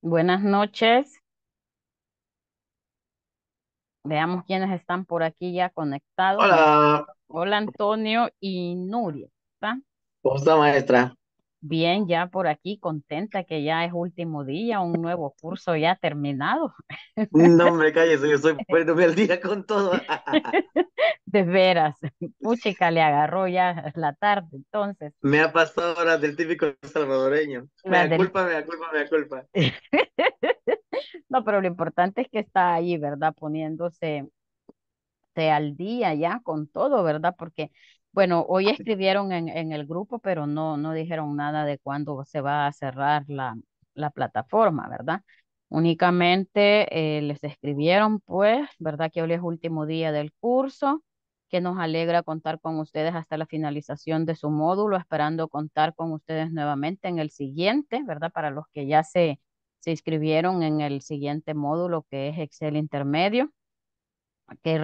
Buenas noches. Veamos quiénes están por aquí ya conectados. Hola. Hola Antonio y Nuria. ¿Está? ¿Cómo está maestra? Bien, ya por aquí contenta que ya es último día, un nuevo curso ya terminado. No, me calles, yo estoy poniéndome al día con todo. De veras, puchica le agarró ya la tarde, entonces. Me ha pasado ahora del típico salvadoreño. me da culpa, me da culpa, me da culpa. No, pero lo importante es que está ahí, ¿verdad? Poniéndose al día ya con todo, ¿verdad? Porque bueno, hoy ah, escribieron en, el grupo, pero no, no dijeron nada de cuándo se va a cerrar la, plataforma, ¿verdad? Únicamente eh, les escribieron, pues, ¿verdad? Que hoy es último día del curso, que nos alegra contar con ustedes hasta la finalización de su módulo, esperando contar con ustedes nuevamente en el siguiente, ¿verdad? Para los que ya se, se inscribieron en el siguiente módulo, que es Excel Intermedio que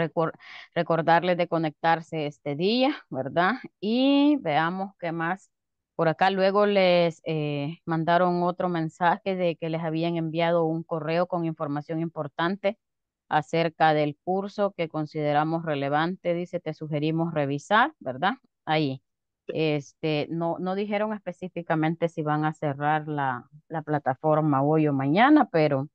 recordarles de conectarse este día, ¿verdad? Y veamos qué más. Por acá luego les eh, mandaron otro mensaje de que les habían enviado un correo con información importante acerca del curso que consideramos relevante. Dice, te sugerimos revisar, ¿verdad? Ahí. Este, no, no dijeron específicamente si van a cerrar la, la plataforma hoy o mañana, pero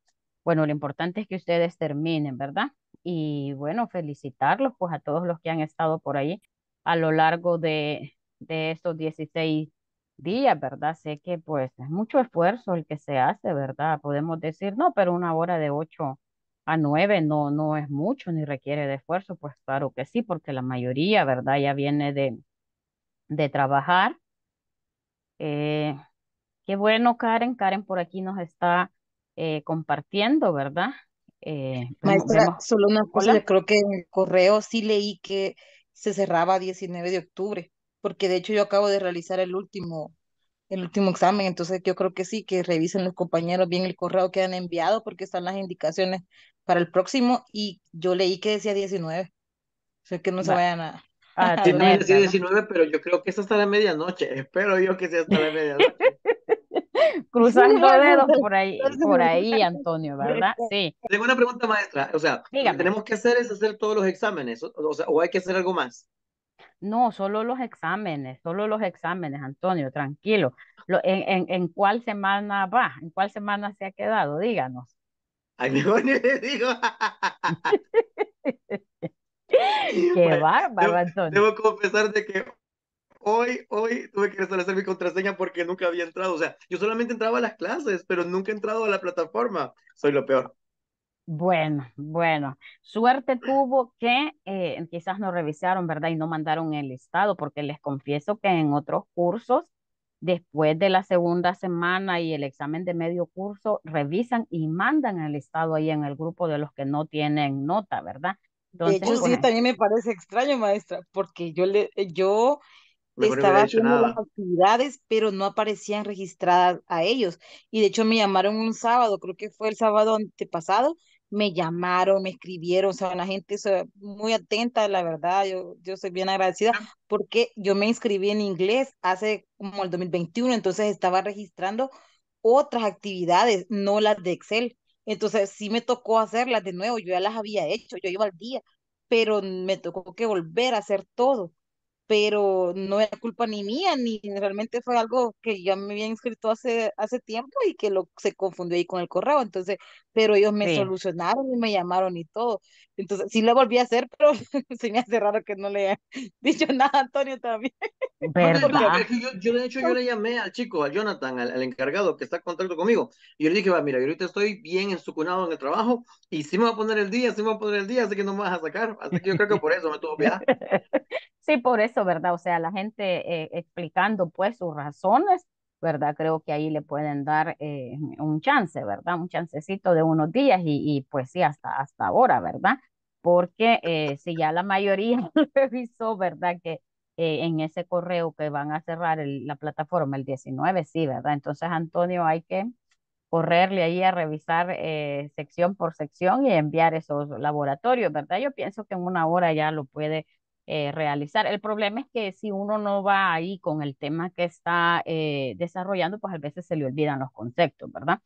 bueno, lo importante es que ustedes terminen, ¿verdad? Y bueno, felicitarlos pues a todos los que han estado por ahí a lo largo de, de estos 16 días, ¿verdad? Sé que pues es mucho esfuerzo el que se hace, ¿verdad? Podemos decir, no, pero una hora de 8 a 9 no, no es mucho ni requiere de esfuerzo, pues claro que sí, porque la mayoría, ¿verdad? Ya viene de, de trabajar. Eh, qué bueno, Karen. Karen por aquí nos está eh, compartiendo, ¿verdad? Eh, pues, Maestra, solo una cosa, creo que en el correo sí leí que se cerraba 19 de octubre, porque de hecho yo acabo de realizar el último, el último examen, entonces yo creo que sí, que revisen los compañeros bien el correo que han enviado, porque están las indicaciones para el próximo, y yo leí que decía 19, o sea que no se vayan a... Ah, sí, 19, pero yo creo que es hasta la medianoche, espero yo que sea hasta la medianoche. Cruzando dedos por ahí, por ahí, Antonio, ¿verdad? Sí. Tengo una pregunta, maestra. O sea, lo que tenemos que hacer es hacer todos los exámenes, o, sea, o hay que hacer algo más. No, solo los exámenes, solo los exámenes, Antonio, tranquilo. en, en, cuál semana va? ¿En cuál semana se ha quedado? Díganos. Ay, ni le digo. Qué bárbaro, Antonio. Debo confesar de que hoy, hoy tuve que restablecer mi contraseña porque nunca había entrado. O sea, yo solamente entraba a las clases, pero nunca he entrado a la plataforma. Soy lo peor. Bueno, bueno, suerte tuvo que eh, quizás no revisaron, ¿verdad? Y no mandaron el listado, porque les confieso que en otros cursos, después de la segunda semana y el examen de medio curso, revisan y mandan el listado ahí en el grupo de los que no tienen nota, ¿verdad? Entonces, sí, también me parece extraño, maestra, porque yo, le, yo estaba haciendo las actividades, pero no aparecían registradas a ellos. Y de hecho me llamaron un sábado, creo que fue el sábado antepasado, me llamaron, me escribieron, o sea, la gente muy atenta, la verdad, yo, yo soy bien agradecida ah. porque yo me inscribí en inglés hace como el 2021, entonces estaba registrando otras actividades, no las de Excel. Entonces sí me tocó hacerlas de nuevo, yo ya las había hecho, yo iba al día, pero me tocó que volver a hacer todo pero no era culpa ni mía, ni realmente fue algo que ya me había inscrito hace, hace tiempo y que lo, se confundió ahí con el correo, entonces, pero ellos me solucionaron y me llamaron y todo. Entonces, sí lo volví a hacer, pero se me hace raro que no le haya dicho nada a Antonio también. ¿Verdad? yo, yo, de hecho, yo le llamé al chico, a Jonathan, al, encargado que está en contacto conmigo, y yo le dije, va, mira, yo ahorita estoy bien ensucunado en el trabajo, y sí me va a poner el día, sí me va a poner el día, así que no me vas a sacar, así que yo creo que por eso me tuvo ir. Sí, por eso, ¿verdad? O sea, la gente eh, explicando pues sus razones ¿verdad? Creo que ahí le pueden dar eh, un chance, ¿verdad? Un chancecito de unos días y, y pues sí, hasta, hasta ahora, ¿verdad? Porque eh, si ya la mayoría revisó, ¿verdad? Que eh, en ese correo que van a cerrar la plataforma el 19, sí, ¿verdad? Entonces, Antonio, hay que correrle ahí a revisar sección por sección y enviar esos laboratorios, ¿verdad? Yo pienso que en una hora ya lo puede eh, realizar. El problema es que si uno no va ahí con el tema que está eh, desarrollando, pues a veces se le olvidan los conceptos, ¿verdad?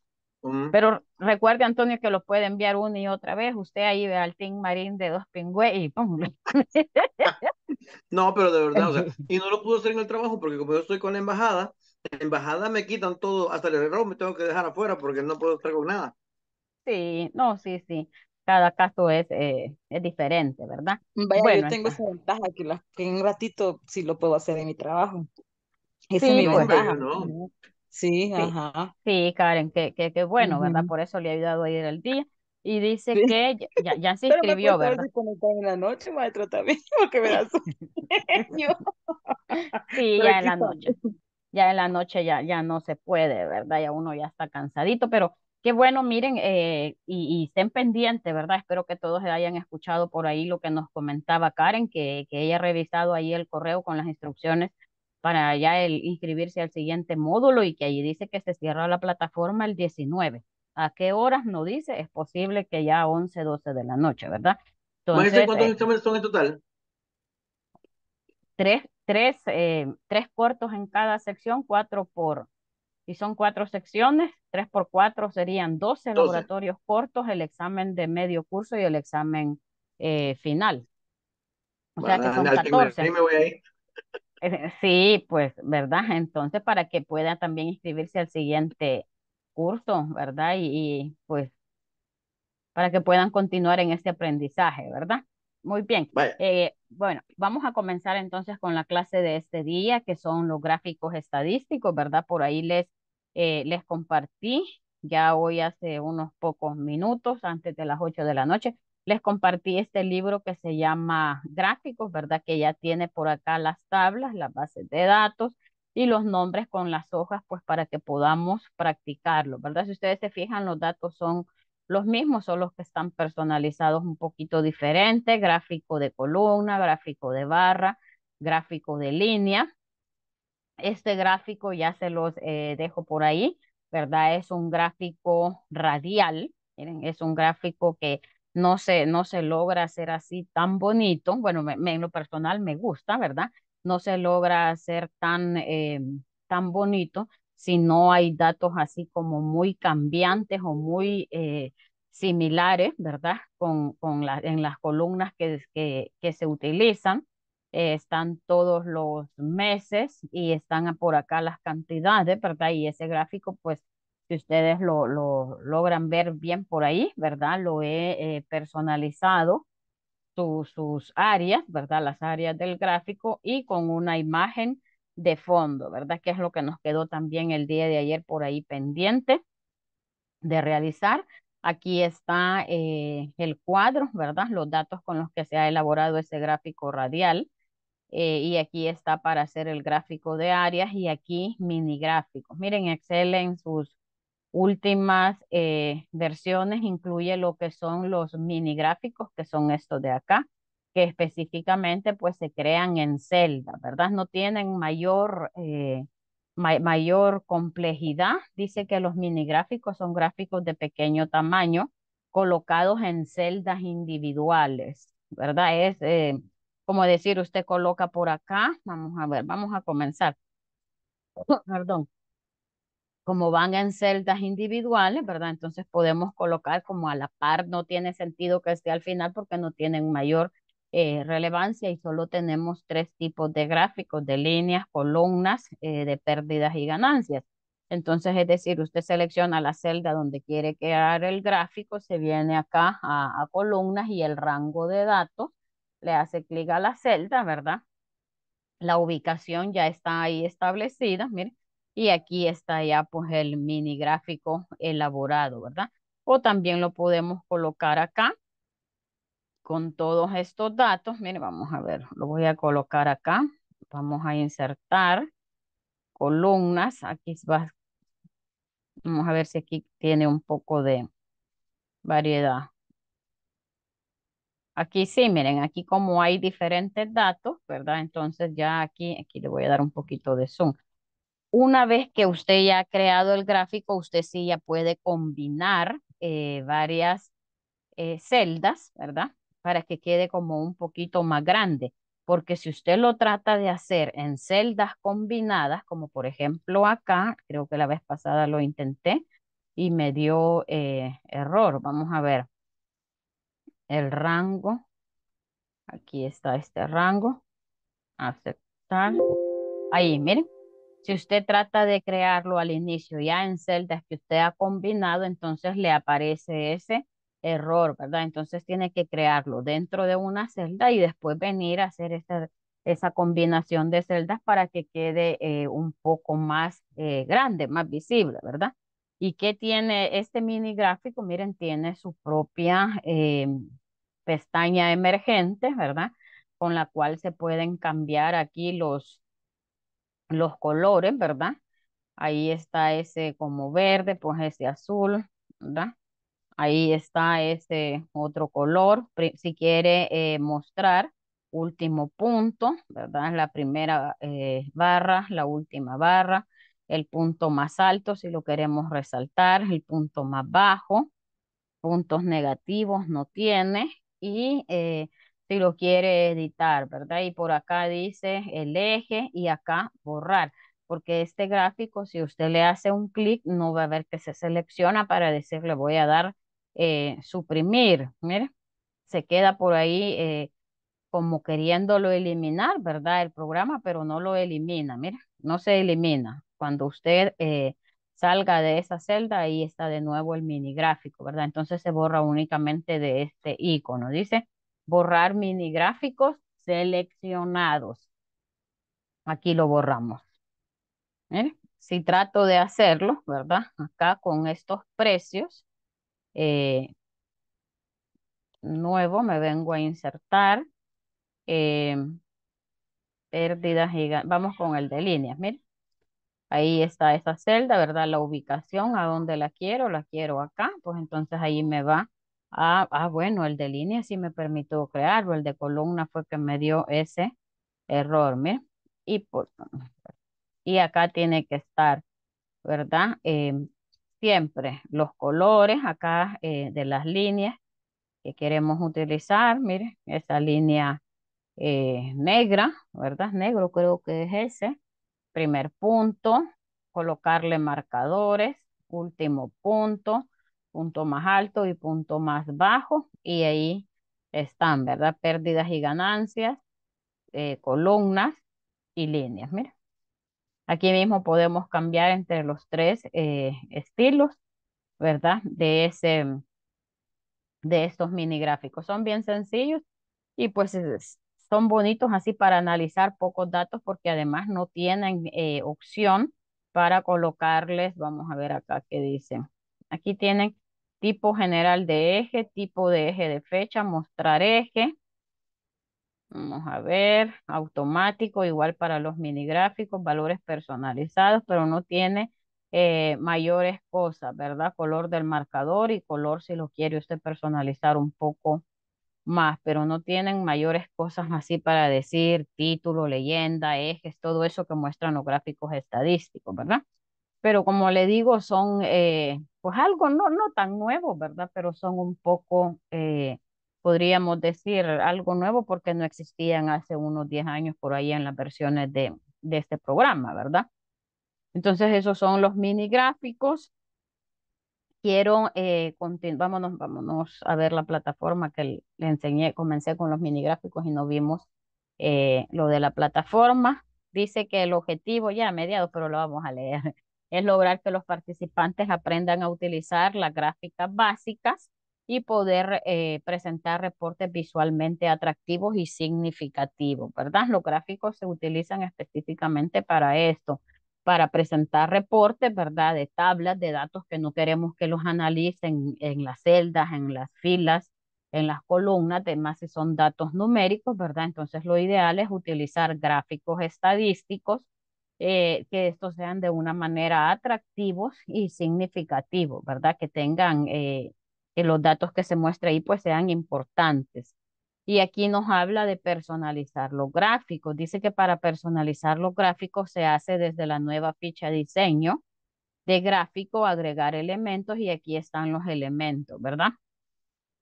Pero recuerde, Antonio, que lo puede enviar una y otra vez. Usted ahí ve al Team Marín de dos pingües y no, pero de verdad, o sea, y no lo pudo hacer en el trabajo porque como yo estoy con la embajada, en la embajada me quitan todo, hasta el error me tengo que dejar afuera porque no puedo estar con nada. Sí, no, sí, sí cada caso es, eh, es diferente, ¿verdad? bueno, yo tengo esa ventaja que, en un ratito sí lo puedo hacer en mi trabajo. sí, es mi pues, ventaja. ¿no? Sí, ajá. Sí, Karen, que, que, que bueno, ¿verdad? Por eso le he ayudado a ir al día. Y dice que ya, ya se inscribió, Pero me ¿verdad? en la noche, maestro, también, porque me da sueño. Sí, ya en la noche ya en la noche ya, ya no se puede, ¿verdad? Ya uno ya está cansadito, pero Qué bueno, miren, eh, y, estén pendientes, ¿verdad? Espero que todos hayan escuchado por ahí lo que nos comentaba Karen, que, que ella ha revisado ahí el correo con las instrucciones para ya el, inscribirse al siguiente módulo y que allí dice que se cierra la plataforma el 19. ¿A qué horas? No dice, es posible que ya a 11, 12 de la noche, ¿verdad? ¿Cuántos eh, son en total? Tres, tres, eh, tres cortos en cada sección, cuatro por, y son cuatro secciones, tres por cuatro serían 12, laboratorios cortos, el examen de medio curso y el examen eh, final. O sea que son 14. Eh, sí, pues, ¿verdad? Entonces, para que pueda también inscribirse al siguiente curso, ¿verdad? Y, y pues, para que puedan continuar en este aprendizaje, ¿verdad? Muy bien. Eh, bueno, vamos a comenzar entonces con la clase de este día, que son los gráficos estadísticos, ¿verdad? Por ahí les, eh, les compartí, ya hoy hace unos pocos minutos, antes de las 8 de la noche, les compartí este libro que se llama Gráficos, ¿verdad? Que ya tiene por acá las tablas, las bases de datos y los nombres con las hojas, pues para que podamos practicarlo, ¿verdad? Si ustedes se fijan, los datos son los mismos, son los que están personalizados un poquito diferente, gráfico de columna, gráfico de barra, gráfico de línea. Este gráfico ya se los eh, dejo por ahí, ¿verdad? Es un gráfico radial, miren, es un gráfico que no se, no se logra hacer así tan bonito, bueno, me, en lo personal me gusta, ¿verdad? No se logra hacer tan, eh, tan bonito, si no hay datos así como muy cambiantes o muy eh, similares, ¿verdad? Con, con en las columnas que, que, que se utilizan. Eh, están todos los meses y están por acá las cantidades, ¿verdad? Y ese gráfico, pues, si ustedes lo, lo logran ver bien por ahí, ¿verdad? Lo he eh, personalizado sus sus áreas, ¿verdad? Las áreas del gráfico y con una imagen de fondo, ¿verdad? Que es lo que nos quedó también el día de ayer por ahí pendiente de realizar. Aquí está eh, el cuadro, ¿verdad? Los datos con los que se ha elaborado ese gráfico radial. Eh, y aquí está para hacer el gráfico de áreas y aquí mini gráficos. Miren, Excel en sus últimas eh, versiones incluye lo que son los mini gráficos, que son estos de acá que específicamente pues se crean en celda, ¿verdad? No tienen mayor, eh, mayor complejidad. Dice que los minigráficos son gráficos de pequeño tamaño colocados en celdas individuales, ¿verdad? Es eh, como decir, usted coloca por acá, vamos a ver, vamos a comenzar. Perdón. Como van en celdas individuales, ¿verdad? Entonces podemos colocar como a la par, no tiene sentido que esté al final porque no tienen mayor eh, relevancia y solo tenemos tres tipos de gráficos, de líneas, columnas, eh, de pérdidas y ganancias. Entonces, es decir, usted selecciona la celda donde quiere crear el gráfico, se viene acá a, columnas y el rango de datos, le hace clic a la celda, ¿verdad? La ubicación ya está ahí establecida, mire, y aquí está ya pues el mini gráfico elaborado, ¿verdad? O también lo podemos colocar acá con todos estos datos, miren, vamos a ver, lo voy a colocar acá, vamos a insertar columnas, aquí va, vamos a ver si aquí tiene un poco de variedad. Aquí sí, miren, aquí como hay diferentes datos, ¿verdad? Entonces ya aquí, aquí le voy a dar un poquito de zoom. Una vez que usted ya ha creado el gráfico, usted sí ya puede combinar eh, varias eh, celdas, ¿verdad? para que quede como un poquito más grande. Porque si usted lo trata de hacer en celdas combinadas, como por ejemplo acá, creo que la vez pasada lo intenté y me dio eh, error. Vamos a ver el rango. Aquí está este rango. Aceptar. Ahí, miren. Si usted trata de crearlo al inicio ya en celdas que usted ha combinado, entonces le aparece ese error, ¿verdad? Entonces tiene que crearlo dentro de una celda y después venir a hacer esa combinación de celdas para que quede eh, un poco más eh, grande, más visible, ¿verdad? ¿Y qué tiene este mini gráfico? Miren, tiene su propia eh, pestaña emergente, ¿verdad? Con la cual se pueden cambiar aquí los, los colores, ¿verdad? Ahí está ese como verde, pues ese azul, ¿verdad? Ahí está este otro color. Si quiere eh, mostrar, último punto, ¿verdad? La primera eh, barra, la última barra, el punto más alto si lo queremos resaltar, el punto más bajo, puntos negativos no tiene y eh, si lo quiere editar, ¿verdad? Y por acá dice el eje y acá borrar porque este gráfico, si usted le hace un clic, no va a ver que se selecciona para decirle voy a dar eh, suprimir, se queda por ahí eh, como queriéndolo eliminar, ¿verdad? El programa, pero no lo elimina, mire, no se elimina. Cuando usted eh, salga de esa celda, ahí está de nuevo el mini gráfico, ¿verdad? Entonces se borra únicamente de este icono. Dice borrar minigráficos seleccionados. Aquí lo borramos. Si trato de hacerlo, ¿verdad? Acá con estos precios, eh, nuevo, me vengo a insertar, em, pérdidas y vamos con el de líneas, miren. Ahí está esa celda, ¿verdad? La ubicación, a dónde la quiero, la quiero acá, pues entonces ahí me va Ah, ah, bueno, el de línea sí me permitió crearlo, el de columna fue que me dio ese error, ¿me? Y, por, y acá tiene que estar, ¿verdad? Em, siempre los colores acá eh, de las líneas que queremos utilizar. mire esa línea eh, negra, ¿verdad? Negro creo que es ese. Primer punto, colocarle marcadores, último punto, punto más alto y punto más bajo. Y ahí están, ¿verdad? Pérdidas y ganancias, eh, columnas y líneas. mira Aquí mismo podemos cambiar entre los tres eh, estilos, ¿verdad? De, ese, de estos mini gráficos. Son bien sencillos y pues son bonitos así para analizar pocos datos porque además no tienen eh, opción para colocarles, vamos a ver acá qué dicen. Aquí tienen tipo general de eje, tipo de eje de fecha, mostrar eje, Vamos a ver, automático, igual para los mini valores personalizados, pero no tiene eh, mayores cosas, ¿verdad? Color del marcador y color si lo quiere usted personalizar un poco más, pero no tienen mayores cosas así para decir título, leyenda, ejes, todo eso que muestran los gráficos estadísticos, ¿verdad? Pero como le digo, son eh, pues algo no, no tan nuevo, ¿verdad? Pero son un poco eh, podríamos decir, algo nuevo porque no existían hace unos 10 años por ahí en las versiones de, de este programa, ¿verdad? Entonces, esos son los mini gráficos. Quiero, eh, vámonos, vámonos a ver la plataforma que le enseñé, comencé con los mini gráficos y no vimos eh, lo de la plataforma. Dice que el objetivo, ya a pero lo vamos a leer, es lograr que los participantes aprendan a utilizar las gráficas básicas y poder eh, presentar reportes visualmente atractivos y significativos, ¿verdad? Los gráficos se utilizan específicamente para esto, para presentar reportes, ¿verdad? De tablas, de datos que no queremos que los analicen en las celdas, en las filas, en las columnas, además si son datos numéricos, ¿verdad? Entonces lo ideal es utilizar gráficos estadísticos eh, que estos sean de una manera atractivos y significativos, ¿verdad? Que tengan eh, que los datos que se muestren ahí pues sean importantes. Y aquí nos habla de personalizar los gráficos. Dice que para personalizar los gráficos se hace desde la nueva ficha diseño de gráfico, agregar elementos y aquí están los elementos, ¿verdad?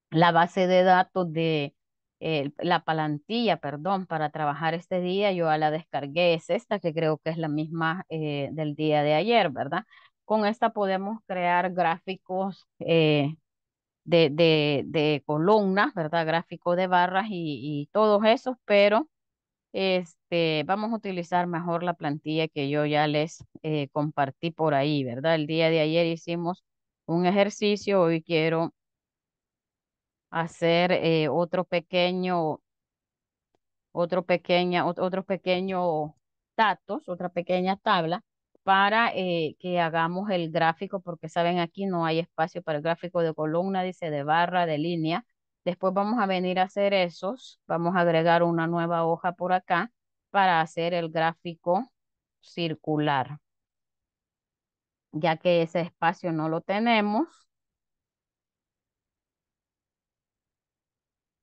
La base de datos de eh, la plantilla, perdón, para trabajar este día, yo la descargué, es esta que creo que es la misma eh, del día de ayer, ¿verdad? Con esta podemos crear gráficos eh, de, de, columnas, ¿verdad? Gráfico de barras y, todos esos, pero este, vamos a utilizar mejor la plantilla que yo ya les eh, compartí por ahí, ¿verdad? El día de ayer hicimos un ejercicio, hoy quiero hacer eh, otro pequeño, otro pequeña, otro pequeño datos, otra pequeña tabla para eh, que hagamos el gráfico, porque saben aquí no hay espacio para el gráfico de columna, dice de barra, de línea. Después vamos a venir a hacer esos, vamos a agregar una nueva hoja por acá para hacer el gráfico circular. Ya que ese espacio no lo tenemos.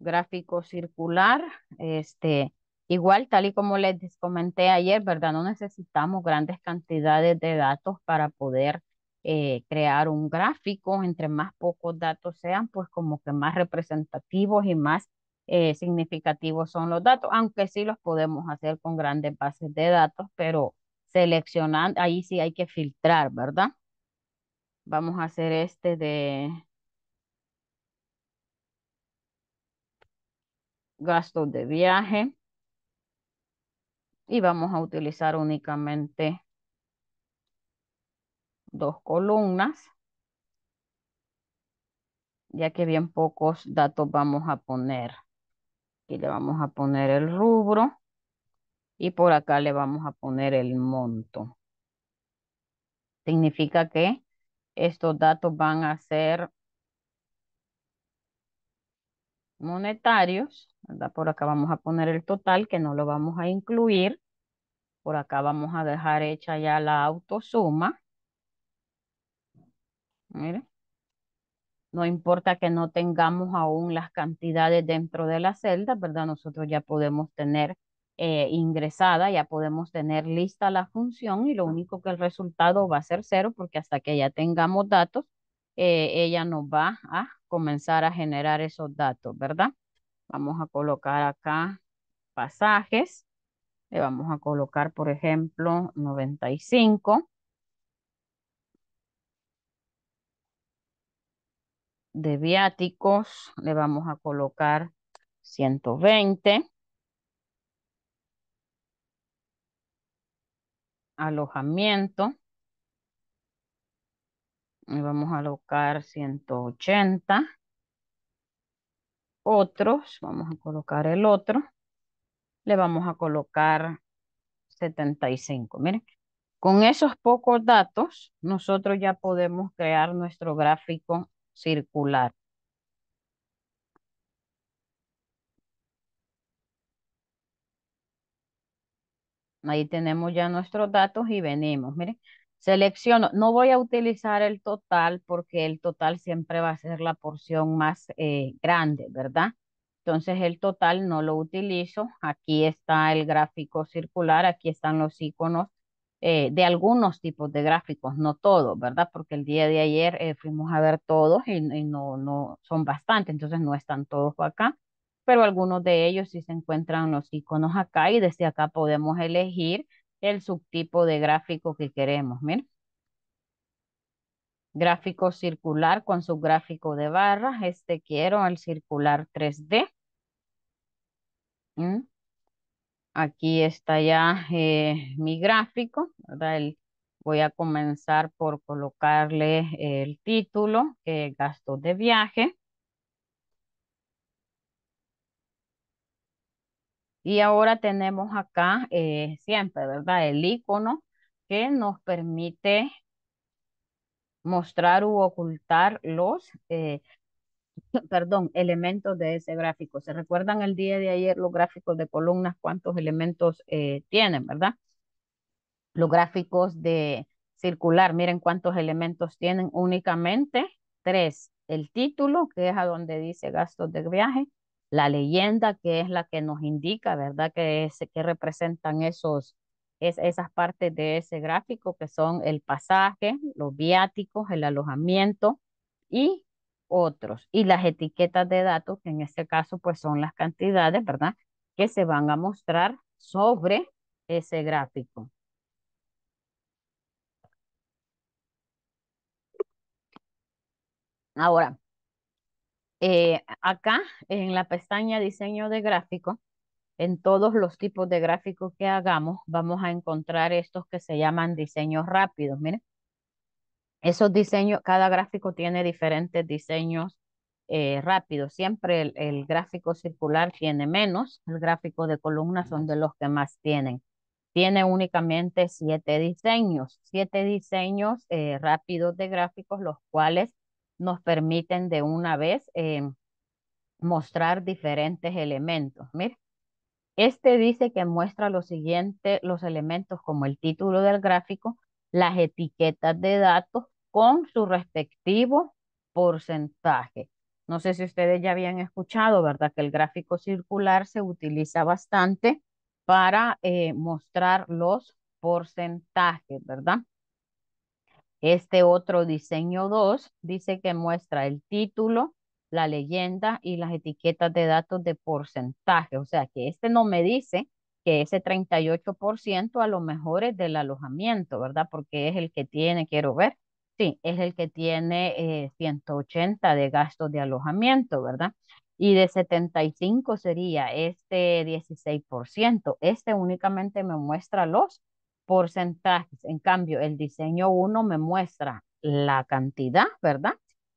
Gráfico circular, este, Igual, tal y como les comenté ayer, ¿verdad? No necesitamos grandes cantidades de datos para poder eh, crear un gráfico. Entre más pocos datos sean, pues como que más representativos y más eh, significativos son los datos, aunque sí los podemos hacer con grandes bases de datos, pero seleccionando, ahí sí hay que filtrar, ¿verdad? Vamos a hacer este de gastos de viaje y vamos a utilizar únicamente dos columnas, ya que bien pocos datos vamos a poner. Aquí le vamos a poner el rubro y por acá le vamos a poner el monto. Significa que estos datos van a ser monetarios por acá vamos a poner el total que no lo vamos a incluir. Por acá vamos a dejar hecha ya la autosuma. Mire. No importa que no tengamos aún las cantidades dentro de la celda, ¿verdad? Nosotros ya podemos tener eh, ingresada, ya podemos tener lista la función y lo único que el resultado va a ser cero porque hasta que ya tengamos datos, eh, ella nos va a comenzar a generar esos datos, ¿verdad? Vamos a colocar acá pasajes. Le vamos a colocar, por ejemplo, 95. De viáticos le vamos a colocar 120. Alojamiento. Le vamos a colocar 180 otros, vamos a colocar el otro, le vamos a colocar 75. Miren, con esos pocos datos, nosotros ya podemos crear nuestro gráfico circular. Ahí tenemos ya nuestros datos y venimos. Miren, Selecciono, no voy a utilizar el total porque el total siempre va a ser la porción más eh, grande, ¿verdad? Entonces el total no lo utilizo. Aquí está el gráfico circular, aquí están los iconos eh, de algunos tipos de gráficos, no todos, ¿verdad? Porque el día de ayer eh, fuimos a ver todos y, no, no son bastantes, entonces no están todos acá, pero algunos de ellos sí se encuentran los iconos acá y desde acá podemos elegir el subtipo de gráfico que queremos. Miren. Gráfico circular con subgráfico de barras. Este quiero el circular 3D. Mm. Aquí está ya eh, mi gráfico. voy a comenzar por colocarle el título, gasto eh, gastos de viaje. Y ahora tenemos acá eh, siempre, ¿verdad? El icono que nos permite mostrar u ocultar los, eh, perdón, elementos de ese gráfico. ¿Se recuerdan el día de ayer los gráficos de columnas? ¿Cuántos elementos eh, tienen, verdad? Los gráficos de circular, miren cuántos elementos tienen únicamente. Tres, el título, que es a donde dice gastos de viaje la leyenda que es la que nos indica, ¿verdad? Que, que representan esos, es, esas partes de ese gráfico que son el pasaje, los viáticos, el alojamiento y otros. Y las etiquetas de datos, que en este caso pues son las cantidades, ¿verdad? Que se van a mostrar sobre ese gráfico. Ahora, eh, acá en la pestaña diseño de gráfico, en todos los tipos de gráficos que hagamos, vamos a encontrar estos que se llaman diseños rápidos. Miren, esos diseños, cada gráfico tiene diferentes diseños eh, rápidos. Siempre el, gráfico circular tiene menos, el gráfico de columnas son de los que más tienen. Tiene únicamente siete diseños, siete diseños eh, rápidos de gráficos, los cuales nos permiten de una vez em, mostrar diferentes elementos. Mire, este dice que muestra lo siguiente, los elementos como el título del gráfico, las etiquetas de datos con su respectivo porcentaje. No sé si ustedes ya habían escuchado, ¿verdad? Que el gráfico circular se utiliza bastante para eh, mostrar los porcentajes, ¿verdad? Este otro diseño 2 dice que muestra el título, la leyenda y las etiquetas de datos de porcentaje. O sea que este no me dice que ese 38% a lo mejor es del alojamiento, ¿verdad? Porque es el que tiene, quiero ver, sí, es el que tiene 180 eh, de gastos de alojamiento, ¿verdad? Y de 75 sería este 16%. Este únicamente me muestra los porcentajes. En cambio, el diseño 1 me muestra la cantidad, ¿verdad?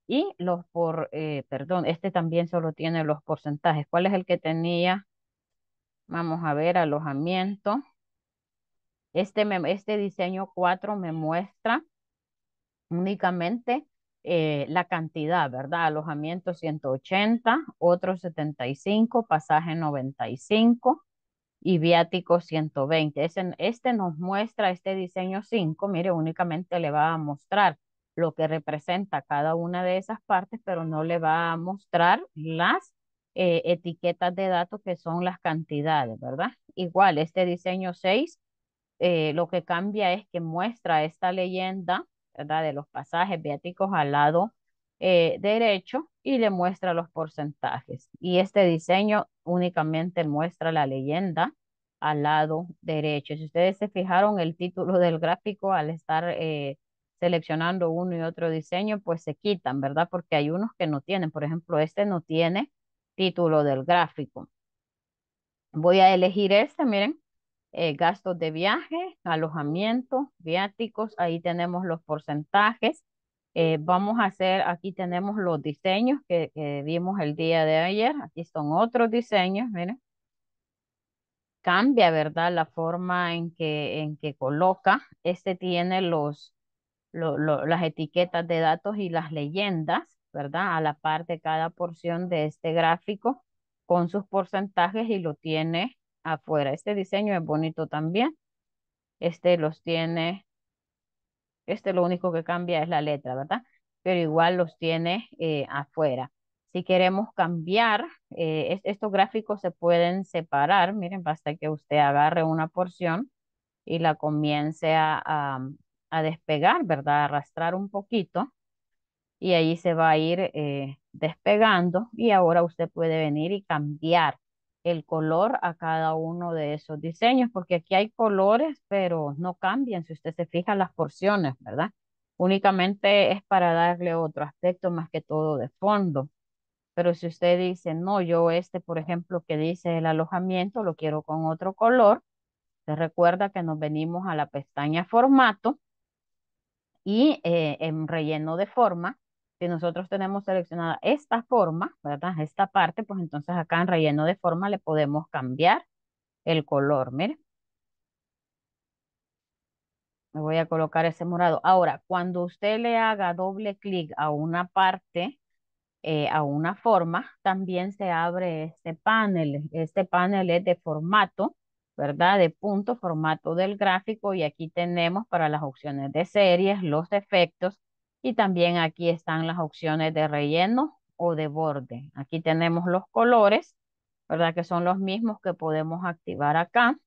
Y los por, eh, perdón, este también solo tiene los porcentajes. ¿Cuál es el que tenía? Vamos a ver, alojamiento. Este, este diseño 4 me muestra únicamente eh, la cantidad, ¿verdad? Alojamiento 180, otro 75, pasaje 95, y viático 120. Este, este nos muestra, este diseño 5, mire, únicamente le va a mostrar lo que representa cada una de esas partes, pero no le va a mostrar las eh, etiquetas de datos que son las cantidades, ¿verdad? Igual, este diseño 6, eh, lo que cambia es que muestra esta leyenda, ¿verdad? De los pasajes viáticos al lado eh, derecho y le muestra los porcentajes. Y este diseño únicamente muestra la leyenda al lado derecho. Si ustedes se fijaron, el título del gráfico al estar eh, seleccionando uno y otro diseño, pues se quitan, ¿verdad? Porque hay unos que no tienen. Por ejemplo, este no tiene título del gráfico. Voy a elegir este, miren. Eh, gastos de viaje, alojamiento, viáticos, ahí tenemos los porcentajes eh, vamos a hacer, aquí tenemos los diseños que, vimos el día de ayer. Aquí son otros diseños, miren. Cambia, ¿verdad? La forma en que, en que coloca. Este tiene los, las etiquetas de datos y las leyendas, ¿verdad? A la par de cada porción de este gráfico con sus porcentajes y lo tiene afuera. Este diseño es bonito también. Este los tiene este lo único que cambia es la letra, ¿verdad? Pero igual los tiene eh, afuera. Si queremos cambiar, eh, estos gráficos se pueden separar. Miren, basta que usted agarre una porción y la comience a, despegar, ¿verdad? A arrastrar un poquito. Y ahí se va a ir eh, despegando. Y ahora usted puede venir y cambiar el color a cada uno de esos diseños, porque aquí hay colores, pero no cambian si usted se fija las porciones, ¿verdad? Únicamente es para darle otro aspecto más que todo de fondo. Pero si usted dice, no, yo este, por ejemplo, que dice el alojamiento, lo quiero con otro color, se recuerda que nos venimos a la pestaña formato y eh, en relleno de forma, si nosotros tenemos seleccionada esta forma, ¿verdad? Esta parte, pues entonces acá en relleno de forma le podemos cambiar el color, mire. Me voy a colocar ese morado. Ahora, cuando usted le haga doble clic a una parte, eh, a una forma, también se abre este panel. Este panel es de formato, ¿verdad? De punto, formato del gráfico. Y aquí tenemos para las opciones de series, los efectos, y también aquí están las opciones de relleno o de borde. Aquí tenemos los colores, ¿verdad? Que son los mismos que podemos activar acá.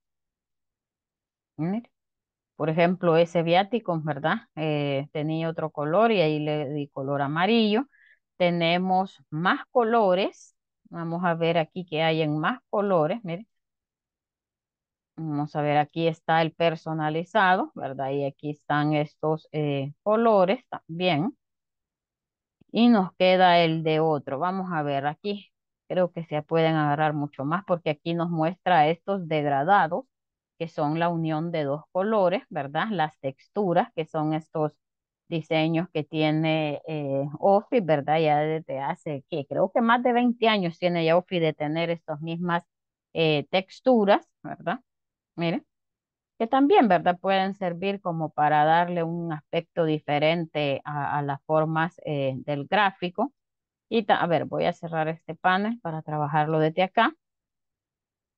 Por ejemplo, ese viático, ¿verdad? Eh, tenía otro color y ahí le di color amarillo. Tenemos más colores. Vamos a ver aquí que hay en más colores. Miren, Vamos a ver, aquí está el personalizado, ¿verdad? Y aquí están estos eh, colores también. Y nos queda el de otro. Vamos a ver, aquí creo que se pueden agarrar mucho más porque aquí nos muestra estos degradados, que son la unión de dos colores, ¿verdad? Las texturas, que son estos diseños que tiene eh, Office, ¿verdad? Ya desde hace, que creo que más de 20 años tiene ya Office de tener estas mismas eh, texturas, ¿verdad? Miren, que también, ¿verdad? Pueden servir como para darle un aspecto diferente a, las formas eh, del gráfico. Y a ver, voy a cerrar este panel para trabajarlo desde acá.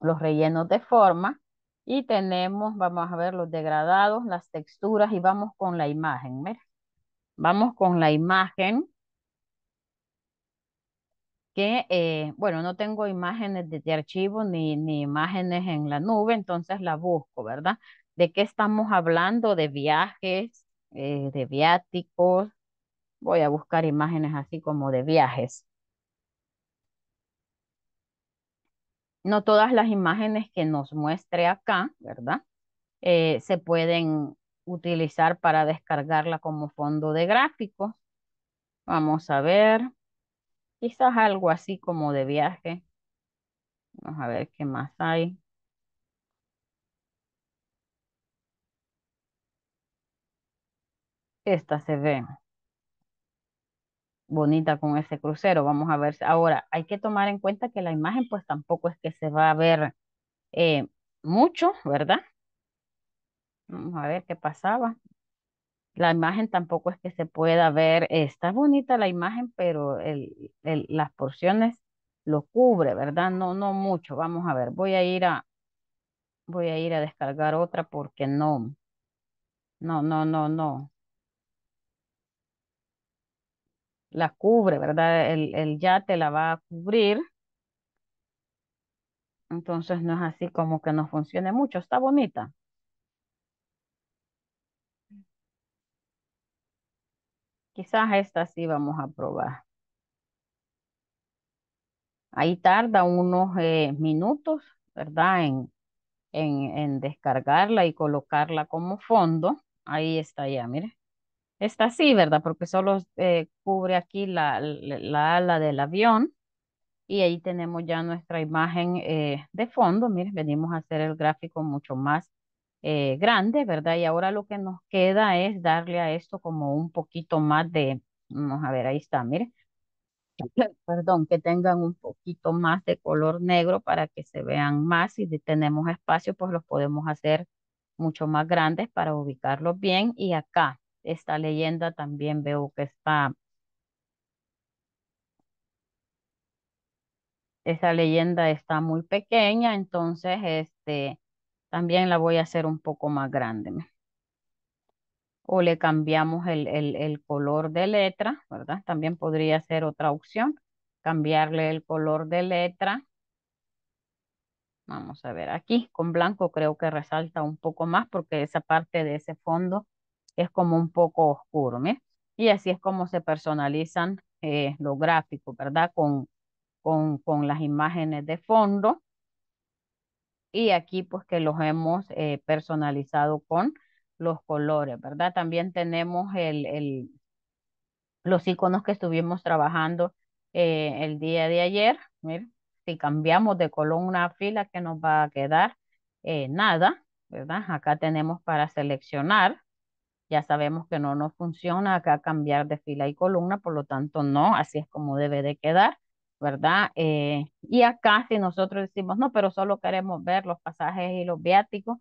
Los rellenos de forma. Y tenemos, vamos a ver los degradados, las texturas y vamos con la imagen. Mira, vamos con la imagen que, eh, bueno, no tengo imágenes de archivo ni, ni imágenes en la nube, entonces la busco, ¿verdad? ¿De qué estamos hablando? De viajes, eh, de viáticos. Voy a buscar imágenes así como de viajes. No todas las imágenes que nos muestre acá, ¿verdad? Eh, se pueden utilizar para descargarla como fondo de gráficos. Vamos a ver. Quizás algo así como de viaje. Vamos a ver qué más hay. Esta se ve bonita con ese crucero. Vamos a ver. Ahora, hay que tomar en cuenta que la imagen pues tampoco es que se va a ver eh, mucho, ¿verdad? Vamos a ver qué pasaba la imagen tampoco es que se pueda ver, está bonita la imagen, pero el, el, las porciones lo cubre, ¿verdad? No, no mucho. Vamos a ver, voy a ir a, voy a ir a descargar otra porque no, no, no, no, no. La cubre, ¿verdad? El, el yate la va a cubrir. Entonces no es así como que no funcione mucho. Está bonita. Quizás esta sí vamos a probar. Ahí tarda unos eh, minutos, ¿verdad? En, en, en, descargarla y colocarla como fondo. Ahí está ya, mire. Está sí, ¿verdad? Porque solo eh, cubre aquí la, la, ala del avión. Y ahí tenemos ya nuestra imagen eh, de fondo. Mire, venimos a hacer el gráfico mucho más eh, grande, ¿verdad? Y ahora lo que nos queda es darle a esto como un poquito más de, vamos a ver, ahí está, mire, perdón, que tengan un poquito más de color negro para que se vean más y si tenemos espacio, pues los podemos hacer mucho más grandes para ubicarlos bien. Y acá, esta leyenda también veo que está... Esa leyenda está muy pequeña, entonces este, también la voy a hacer un poco más grande. O le cambiamos el, color de letra, ¿verdad? También podría ser otra opción. Cambiarle el color de letra. Vamos a ver aquí, con blanco creo que resalta un poco más porque esa parte de ese fondo es como un poco oscuro, ¿me? Y así es como se personalizan eh, los gráficos, ¿verdad? Con, con, con, las imágenes de fondo y aquí pues que los hemos eh, personalizado con los colores, ¿verdad? También tenemos el, los iconos que estuvimos trabajando eh, el día de ayer. si cambiamos de columna a fila, que nos va a quedar? Eh, nada, ¿verdad? Acá tenemos para seleccionar. Ya sabemos que no nos funciona acá cambiar de fila y columna, por lo tanto no, así es como debe de quedar. ¿verdad? Eh, y acá si nosotros decimos, no, pero solo queremos ver los pasajes y los viáticos,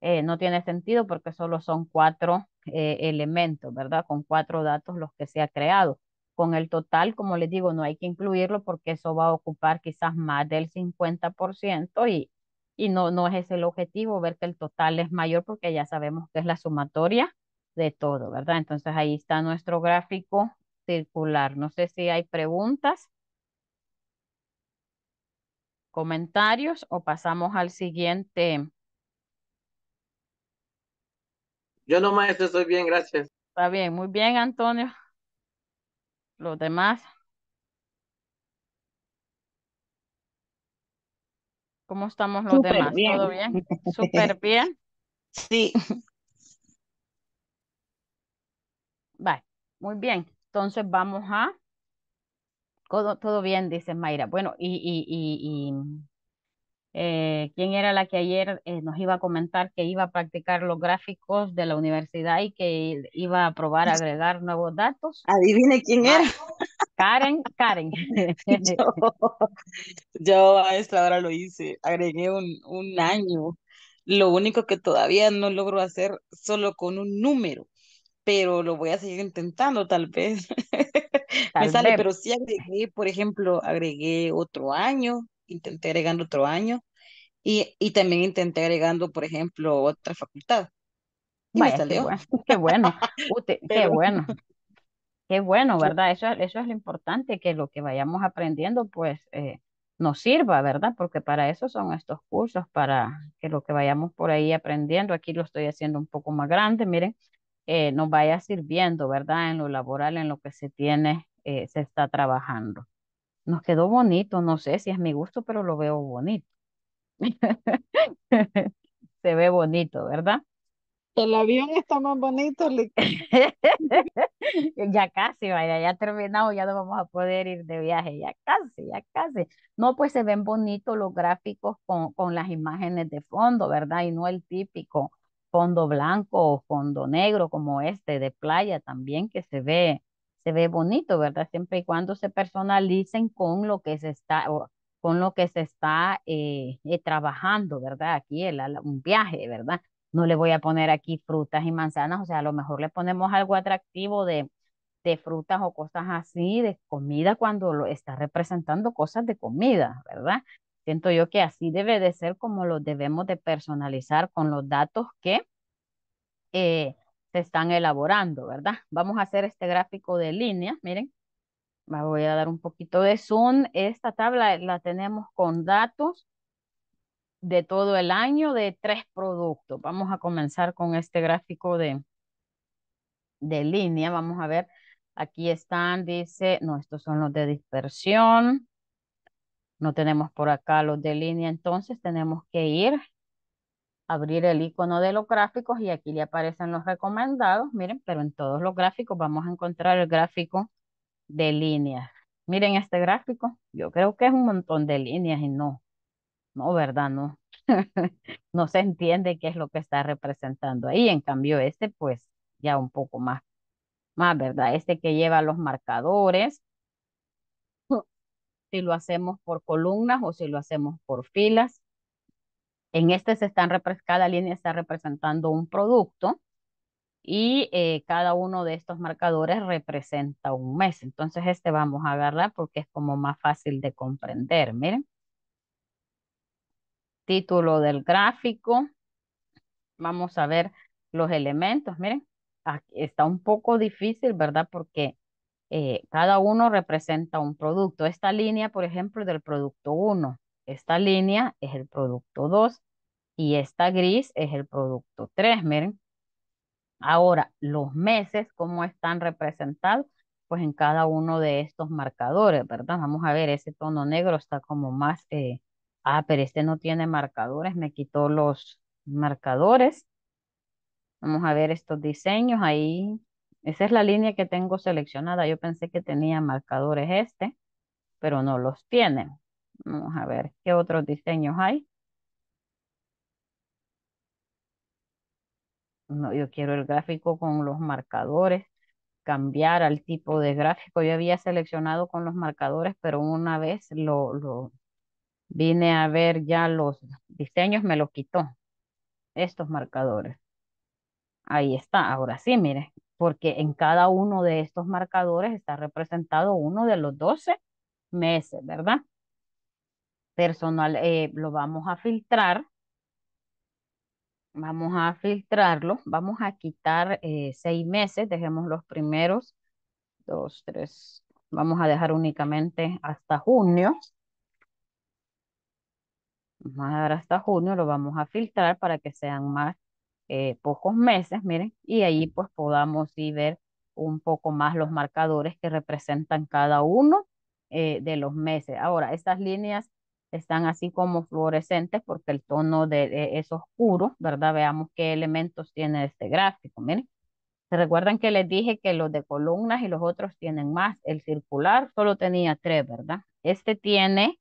eh, no tiene sentido porque solo son cuatro eh, elementos, ¿verdad? Con cuatro datos los que se ha creado. Con el total, como les digo, no hay que incluirlo porque eso va a ocupar quizás más del 50% y, y no, no es el objetivo, ver que el total es mayor porque ya sabemos que es la sumatoria de todo, ¿verdad? Entonces ahí está nuestro gráfico circular. No sé si hay preguntas comentarios o pasamos al siguiente? Yo no, maestro, estoy bien, gracias. Está bien, muy bien, Antonio. Los demás. ¿Cómo estamos los demás? ¿Todo bien? ¿Súper bien? Sí. Vale, muy bien. Entonces vamos a todo, bien, dice Mayra. Bueno, y, mm, eh, ¿quién era la que ayer eh, nos iba a comentar que iba a practicar los gráficos de la universidad y que iba a probar agregar nuevos datos? Adivine quién era. Karen, Karen. Yo, a esta hora lo hice, agregué un, un año. Lo único que todavía no logro hacer solo con un número pero lo voy a seguir intentando tal vez. me sale, pero sí agregué, por ejemplo, agregué otro año, intenté agregando otro año y, y también intenté agregando, por ejemplo, otra facultad. Qué bueno, qué bueno. qué bueno. Qué bueno, ¿verdad? Eso, eso es lo importante, que lo que vayamos aprendiendo, pues, eh, nos sirva, ¿verdad? Porque para eso son estos cursos, para que lo que vayamos por ahí aprendiendo, aquí lo estoy haciendo un poco más grande, miren, eh, nos vaya sirviendo, ¿verdad? En lo laboral, en lo que se tiene, eh, se está trabajando. Nos quedó bonito, no sé si es mi gusto, pero lo veo bonito. se ve bonito, ¿verdad? El avión está más bonito. ya casi, vaya, ya terminado, ya no vamos a poder ir de viaje, ya casi, ya casi. No, pues se ven bonitos los gráficos con, con las imágenes de fondo, ¿verdad? Y no el típico fondo blanco o fondo negro como este de playa también que se ve se ve bonito, ¿verdad? Siempre y cuando se personalicen con lo que se está con lo que se está eh, eh, trabajando, ¿verdad? Aquí el, un viaje, ¿verdad? No le voy a poner aquí frutas y manzanas, o sea, a lo mejor le ponemos algo atractivo de, de frutas o cosas así, de comida cuando lo está representando cosas de comida, ¿verdad? Siento yo que así debe de ser como lo debemos de personalizar con los datos que eh, se están elaborando, ¿verdad? Vamos a hacer este gráfico de línea. miren. Voy a dar un poquito de zoom. Esta tabla la tenemos con datos de todo el año de tres productos. Vamos a comenzar con este gráfico de, de línea. Vamos a ver, aquí están, dice, no, estos son los de dispersión. No tenemos por acá los de línea, entonces tenemos que ir, abrir el icono de los gráficos y aquí le aparecen los recomendados, miren, pero en todos los gráficos vamos a encontrar el gráfico de líneas. Miren este gráfico, yo creo que es un montón de líneas y no, no, ¿verdad? No, no se entiende qué es lo que está representando ahí. En cambio, este, pues, ya un poco más, más, ¿verdad? Este que lleva los marcadores, si lo hacemos por columnas o si lo hacemos por filas. En este se están cada línea está representando un producto y eh, cada uno de estos marcadores representa un mes. Entonces este vamos a agarrar porque es como más fácil de comprender, miren. Título del gráfico. Vamos a ver los elementos, miren. está un poco difícil, ¿verdad? Porque eh, cada uno representa un producto. Esta línea, por ejemplo, es del producto 1, esta línea es el producto 2 y esta gris es el producto 3, miren. Ahora, los meses, ¿cómo están representados? Pues en cada uno de estos marcadores, ¿verdad? Vamos a ver, ese tono negro está como más... Eh, ah, pero este no tiene marcadores, me quitó los marcadores. Vamos a ver estos diseños ahí. Esa es la línea que tengo seleccionada. Yo pensé que tenía marcadores este, pero no los tiene. Vamos a ver qué otros diseños hay. No, yo quiero el gráfico con los marcadores, cambiar al tipo de gráfico. Yo había seleccionado con los marcadores, pero una vez lo, lo vine a ver ya los diseños, me lo quitó estos marcadores. Ahí está, ahora sí, mire, porque en cada uno de estos marcadores está representado uno de los 12 meses, ¿verdad? Personal, eh, lo vamos a filtrar. Vamos a filtrarlo. Vamos a quitar eh, seis meses. Dejemos los primeros. Dos, tres. Vamos a dejar únicamente hasta junio. Vamos a hasta junio. Lo vamos a filtrar para que sean más eh, pocos meses, miren, y ahí pues podamos sí, ver un poco más los marcadores que representan cada uno eh, de los meses. Ahora, estas líneas están así como fluorescentes porque el tono e, es oscuro, ¿verdad? Veamos qué elementos tiene este gráfico, miren. ¿Se recuerdan que les dije que los de columnas y los otros tienen más? El circular solo tenía tres, ¿verdad? Este tiene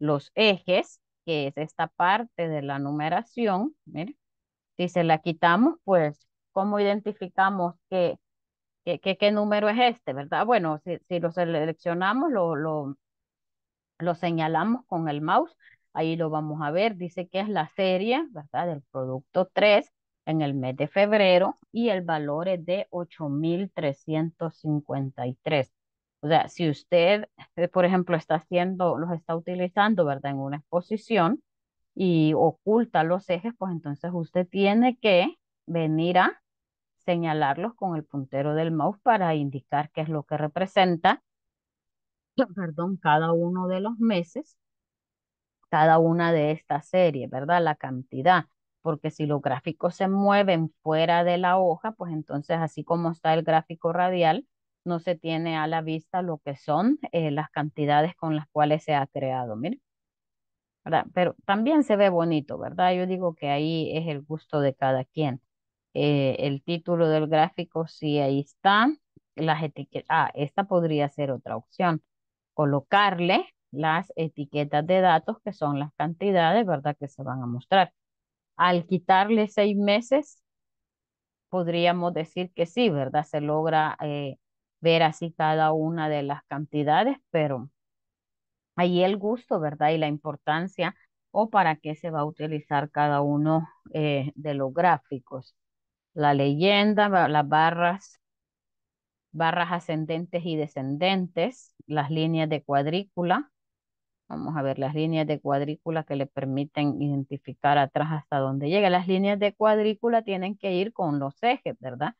los ejes, que es esta parte de la numeración, miren si se la quitamos, pues, ¿cómo identificamos qué, qué, número es este, verdad? Bueno, si, lo seleccionamos, lo, lo, lo señalamos con el mouse, ahí lo vamos a ver. Dice que es la serie, ¿verdad? Del producto 3 en el mes de febrero y el valor es de 8,353. O sea, si usted, eh, por ejemplo, está haciendo, los está utilizando, ¿verdad? En una exposición, y oculta los ejes, pues entonces usted tiene que venir a señalarlos con el puntero del mouse para indicar qué es lo que representa, perdón, cada uno de los meses, cada una de estas serie, ¿verdad? La cantidad, porque si los gráficos se mueven fuera de la hoja, pues entonces así como está el gráfico radial, no se tiene a la vista lo que son eh, las cantidades con las cuales se ha creado. Miren. Pero también se ve bonito, ¿verdad? Yo digo que ahí es el gusto de cada quien. Eh, el título del gráfico, sí, ahí están Las etiquetas, ah, esta podría ser otra opción. Colocarle las etiquetas de datos, que son las cantidades, ¿verdad? Que se van a mostrar. Al quitarle seis meses, podríamos decir que sí, ¿verdad? Se logra eh, ver así cada una de las cantidades, pero Ahí el gusto, ¿verdad? Y la importancia o para qué se va a utilizar cada uno eh, de los gráficos. La leyenda, las barras, barras ascendentes y descendentes, las líneas de cuadrícula. Vamos a ver las líneas de cuadrícula que le permiten identificar atrás hasta dónde llega. Las líneas de cuadrícula tienen que ir con los ejes, ¿verdad?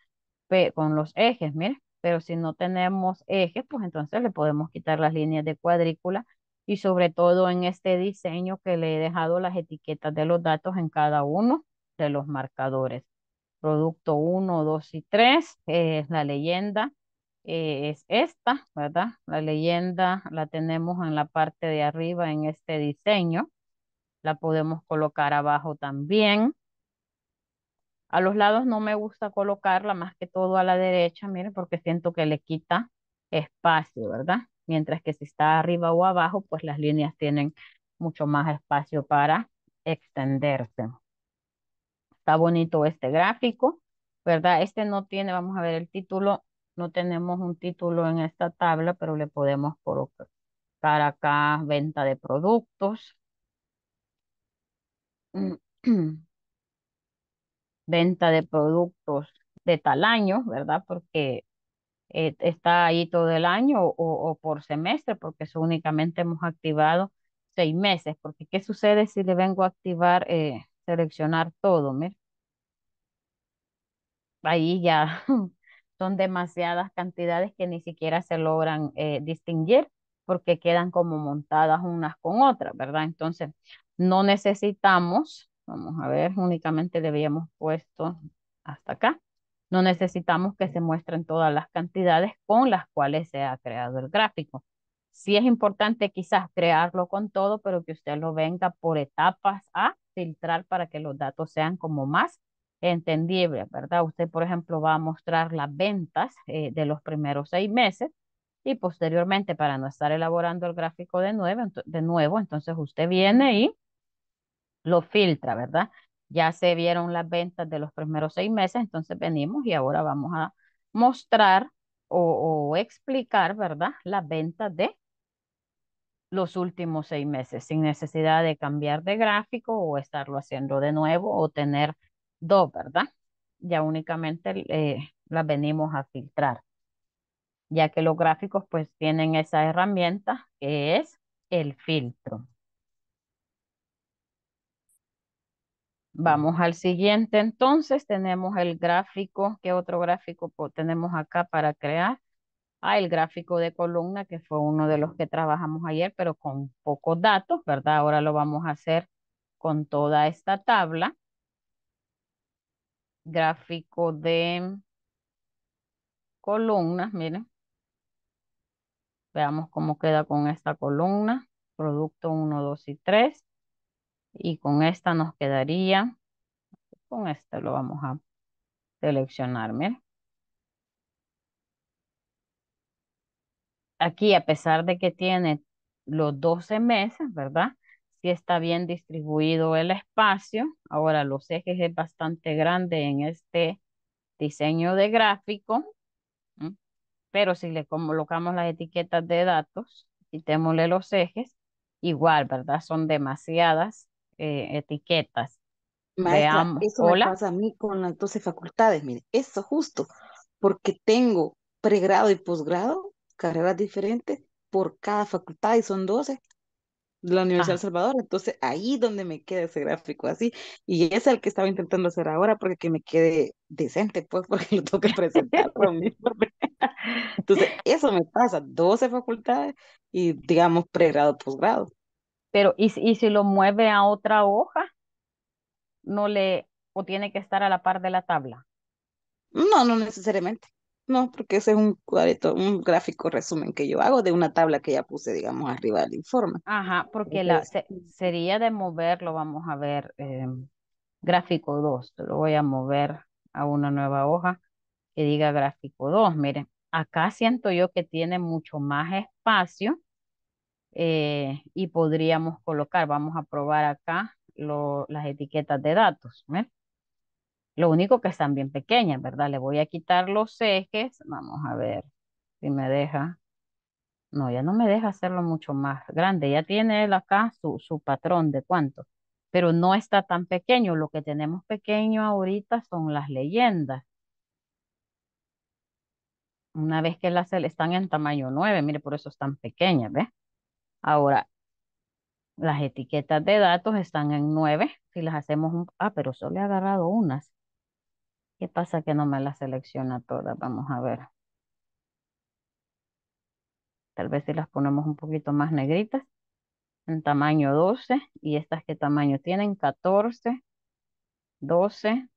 con los ejes, mire. Pero si no tenemos ejes, pues entonces le podemos quitar las líneas de cuadrícula y sobre todo en este diseño que le he dejado las etiquetas de los datos en cada uno de los marcadores. Producto 1, 2 y 3, es eh, la leyenda eh, es esta, ¿verdad? La leyenda la tenemos en la parte de arriba en este diseño. La podemos colocar abajo también. A los lados no me gusta colocarla, más que todo a la derecha, miren, porque siento que le quita espacio, ¿verdad? mientras que si está arriba o abajo, pues las líneas tienen mucho más espacio para extenderse. Está bonito este gráfico, ¿verdad? Este no tiene, vamos a ver el título, no tenemos un título en esta tabla, pero le podemos colocar acá venta de productos. venta de productos de tal año, ¿verdad? Porque eh, está ahí todo el año o, por semestre, porque eso únicamente hemos activado seis meses, porque ¿qué sucede si le vengo a activar, eh, seleccionar todo? Ahí ya son demasiadas cantidades que ni siquiera se logran eh, distinguir porque quedan como montadas unas con otras, ¿verdad? Entonces, no necesitamos, vamos a ver, únicamente le habíamos puesto hasta acá. No necesitamos que se muestren todas las cantidades con las cuales se ha creado el gráfico. Sí es importante quizás crearlo con todo, pero que usted lo venga por etapas a filtrar para que los datos sean como más entendibles, ¿verdad? Usted, por ejemplo, va a mostrar las ventas eh, de los primeros seis meses y posteriormente, para no estar elaborando el gráfico de nuevo, de nuevo entonces usted viene y lo filtra, ¿verdad? ya se vieron las ventas de los primeros seis meses, entonces venimos y ahora vamos a mostrar o, explicar, ¿verdad? Las ventas de los últimos seis meses, sin necesidad de cambiar de gráfico o estarlo haciendo de nuevo o tener dos, ¿verdad? Ya únicamente eh, las venimos a filtrar, ya que los gráficos pues tienen esa herramienta que es el filtro. Vamos al siguiente. Entonces tenemos el gráfico. ¿Qué otro gráfico tenemos acá para crear? Ah, el gráfico de columna, que fue uno de los que trabajamos ayer, pero con pocos datos, ¿verdad? Ahora lo vamos a hacer con toda esta tabla. Gráfico de columnas, miren. Veamos cómo queda con esta columna. Producto 1, 2 y 3. Y con esta nos quedaría, con esta lo vamos a seleccionar, miren. Aquí, a pesar de que tiene los 12 meses, ¿verdad? si está bien distribuido el espacio. Ahora, los ejes es bastante grande en este diseño de gráfico. Pero si le colocamos las etiquetas de datos, quitémosle los ejes, igual, ¿verdad? Son demasiadas eh, etiquetas. eso me pasa a mí con las 12 facultades, mire, eso justo, porque tengo pregrado y posgrado, carreras diferentes por cada facultad y son 12 de la Universidad de El Salvador, entonces ahí donde me queda ese gráfico así, y es el que estaba intentando hacer ahora porque que me quede decente, pues, porque lo tengo que presentar con mi Entonces, eso me pasa, 12 facultades y digamos pregrado, posgrado. Pero, ¿y, si lo mueve a otra hoja? No le, o tiene que estar a la par de la tabla. No, no necesariamente. No, porque ese es un cuadrito, un gráfico resumen que yo hago de una tabla que ya puse, digamos, arriba del informe. Ajá, porque la, sería de moverlo, vamos a ver, eh, gráfico 2, lo voy a mover a una nueva hoja que diga gráfico 2. Miren, acá siento yo que tiene mucho más espacio eh, y podríamos colocar, vamos a probar acá las etiquetas de datos. Lo único que están bien pequeñas, ¿verdad? Le voy a quitar los ejes. Vamos a ver si me deja. No, ya no me deja hacerlo mucho más grande. Ya tiene él acá su, su patrón de cuánto. Pero no está tan pequeño. Lo que tenemos pequeño ahorita son las leyendas. Una vez que las están en tamaño 9, mire, por eso están pequeñas, ve Ahora, las etiquetas de datos están en 9. Si las hacemos, ah, pero solo he agarrado unas. ¿Qué pasa que no me las selecciona todas? Vamos a ver. Tal vez si las ponemos un poquito más negritas. En tamaño 12. ¿Y estas qué tamaño tienen? 14, 12,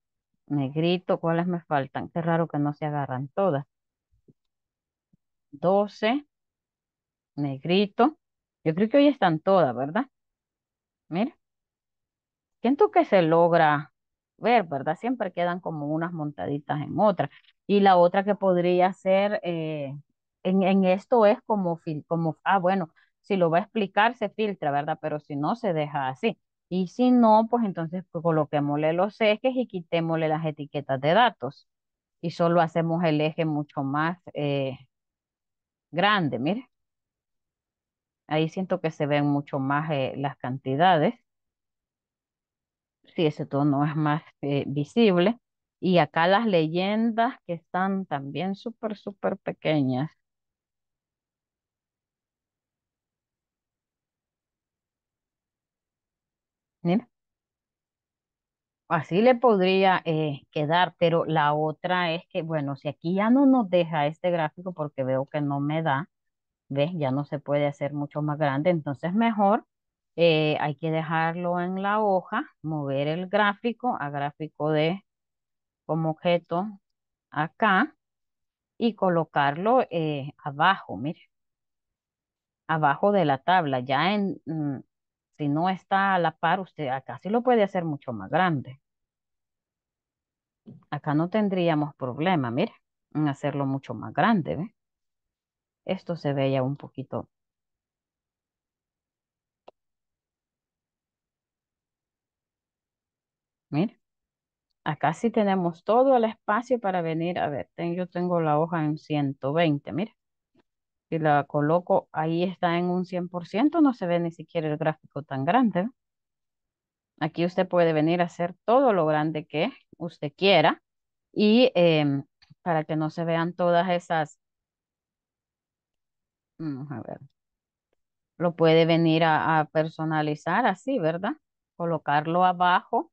negrito. ¿Cuáles me faltan? Qué raro que no se agarran todas. 12, negrito. Yo creo que hoy están todas, ¿verdad? Mira, tú que se logra ver, ¿verdad? Siempre quedan como unas montaditas en otras. Y la otra que podría ser eh, en, esto es como, como, ah, bueno, si lo va a explicar se filtra, ¿verdad? Pero si no, se deja así. Y si no, pues entonces coloquémosle los ejes y quitémosle las etiquetas de datos. Y solo hacemos el eje mucho más eh, grande, mire. Ahí siento que se ven mucho más eh, las cantidades. Sí, ese tono es más eh, visible. Y acá las leyendas que están también súper, súper pequeñas. Mira, así le podría eh, quedar, pero la otra es que, bueno, si aquí ya no nos deja este gráfico porque veo que no me da, ¿ves? Ya no se puede hacer mucho más grande, entonces mejor eh, hay que dejarlo en la hoja, mover el gráfico a gráfico de como objeto acá y colocarlo eh, abajo, mire, abajo de la tabla, ya en, mm, si no está a la par, usted acá sí lo puede hacer mucho más grande. Acá no tendríamos problema, mire, en hacerlo mucho más grande, ¿ves? esto se ve ya un poquito Mira, acá sí tenemos todo el espacio para venir. A ver, yo tengo la hoja en 120, mira. Si la coloco, ahí está en un 100%, no se ve ni siquiera el gráfico tan grande. Aquí usted puede venir a hacer todo lo grande que usted quiera. Y em, para que no se vean todas esas Mm, a ver. Lo puede venir a, personalizar así, ¿verdad? Colocarlo abajo.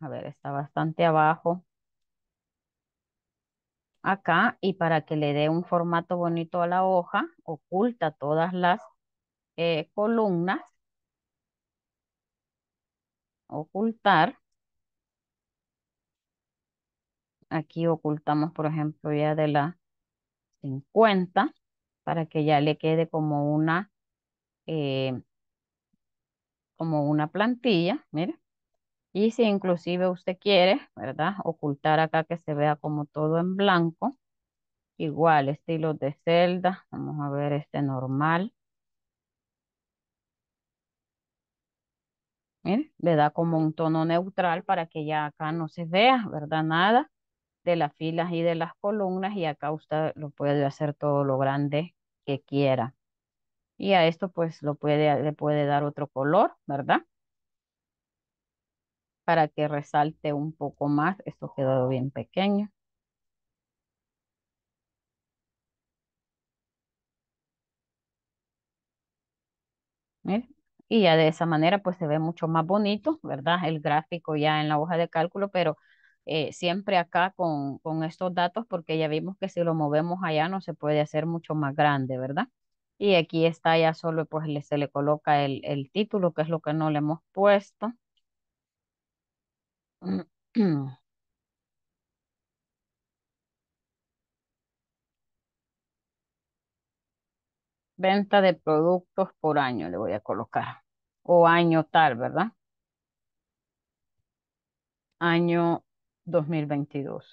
a ver, está bastante abajo. Acá, y para que le dé un formato bonito a la hoja, oculta todas las eh, columnas. Ocultar. Aquí ocultamos, por ejemplo, ya de la 50 para que ya le quede como una, eh, como una plantilla, mire. Y si inclusive usted quiere, ¿verdad? Ocultar acá que se vea como todo en blanco. Igual, estilo de celda. Vamos a ver este normal. Mire, le da como un tono neutral para que ya acá no se vea, ¿verdad? Nada de las filas y de las columnas y acá usted lo puede hacer todo lo grande que quiera. Y a esto pues lo puede, le puede dar otro color, ¿verdad? Para que resalte un poco más. Esto quedó bien pequeño. ¿Eh? Y ya de esa manera pues se ve mucho más bonito, ¿verdad? El gráfico ya en la hoja de cálculo, pero eh, siempre acá con, con estos datos porque ya vimos que si lo movemos allá no se puede hacer mucho más grande, ¿verdad? Y aquí está ya solo, pues se le coloca el, el título, que es lo que no le hemos puesto. Venta de productos por año le voy a colocar. O año tal, ¿verdad? Año 2022.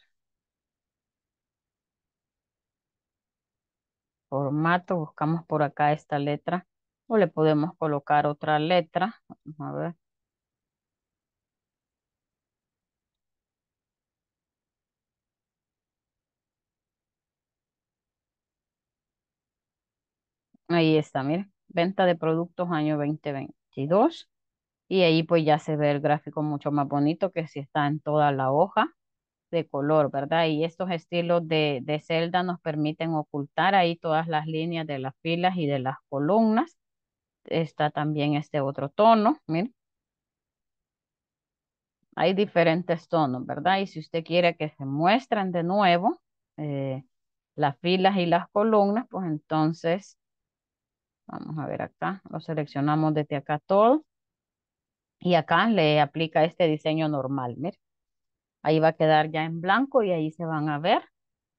Formato, buscamos por acá esta letra o le podemos colocar otra letra. a ver. Ahí está, mire Venta de productos año 2022 y ahí pues ya se ve el gráfico mucho más bonito que si está en toda la hoja de color, ¿verdad? Y estos estilos de, de celda nos permiten ocultar ahí todas las líneas de las filas y de las columnas. Está también este otro tono, miren. Hay diferentes tonos, ¿verdad? Y si usted quiere que se muestren de nuevo eh, las filas y las columnas, pues entonces, vamos a ver acá, lo seleccionamos desde acá todo y acá le aplica este diseño normal, mire. Ahí va a quedar ya en blanco y ahí se van a ver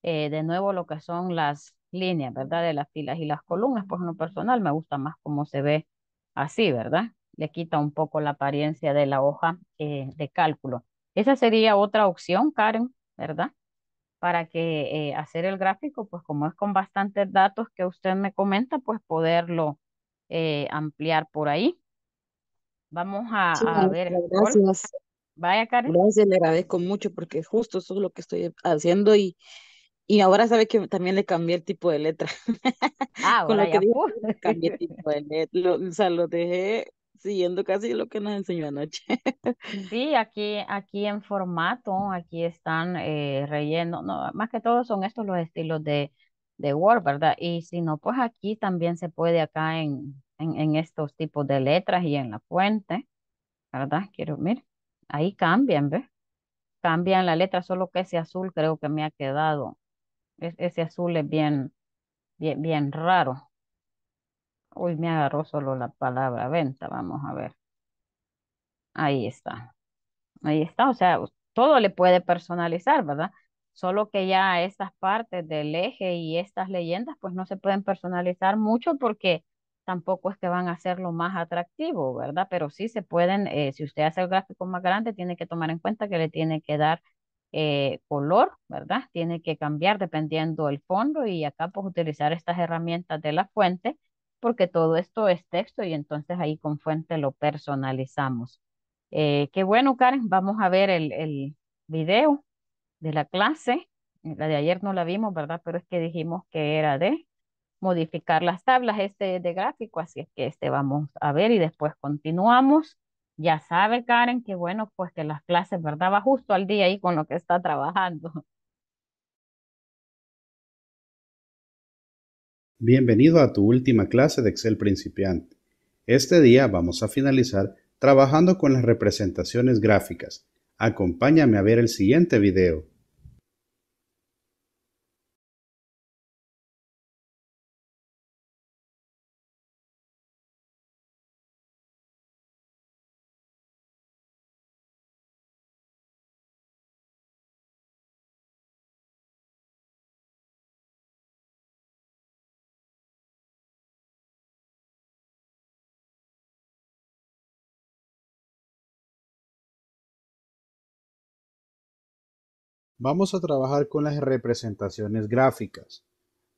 eh, de nuevo lo que son las líneas, ¿verdad? De las filas y las columnas, pues no lo personal me gusta más cómo se ve así, ¿verdad? Le quita un poco la apariencia de la hoja eh, de cálculo. Esa sería otra opción, Karen, ¿verdad? Para que eh, hacer el gráfico, pues como es con bastantes datos que usted me comenta, pues poderlo ampliar por ahí. Vamos a, ver. Gracias. Vaya, Karen. Gracias, le agradezco mucho porque justo eso es lo que estoy haciendo y, y ahora sabe que también le cambié el tipo de letra. Ah, Con lo que digo cambié tipo de letra. Lo, o sea, lo dejé siguiendo casi lo que nos enseñó anoche. Sí, aquí, aquí en formato, aquí están eh, No, más que todo son estos los estilos de, de Word, ¿verdad? Y si no, pues aquí también se puede acá en, en, estos tipos de letras y en la fuente, ¿verdad? Quiero, mirar. ahí cambian, ¿ves? Cambian la letra, solo que ese azul creo que me ha quedado. ese azul es bien, bien, bien raro. Uy, me agarró solo la palabra venta, vamos a ver. Ahí está. Ahí está, o sea, todo le puede personalizar, ¿verdad? Solo que ya estas partes del eje y estas leyendas pues no se pueden personalizar mucho porque tampoco es que van a hacerlo más atractivo, ¿verdad? Pero sí se pueden, eh, si usted hace el gráfico más grande, tiene que tomar en cuenta que le tiene que dar eh, color, ¿verdad? Tiene que cambiar dependiendo el fondo y acá pues utilizar estas herramientas de la fuente porque todo esto es texto y entonces ahí con fuente lo personalizamos. Eh, qué bueno, Karen, vamos a ver el, el video de la clase. La de ayer no la vimos, ¿verdad? Pero es que dijimos que era de modificar las tablas este de gráfico, así es que este vamos a ver y después continuamos. Ya sabe Karen que bueno, pues que las clases, ¿verdad? Va justo al día ahí con lo que está trabajando. Bienvenido a tu última clase de Excel principiante. Este día vamos a finalizar trabajando con las representaciones gráficas. Acompáñame a ver el siguiente video. Vamos a trabajar con las representaciones gráficas.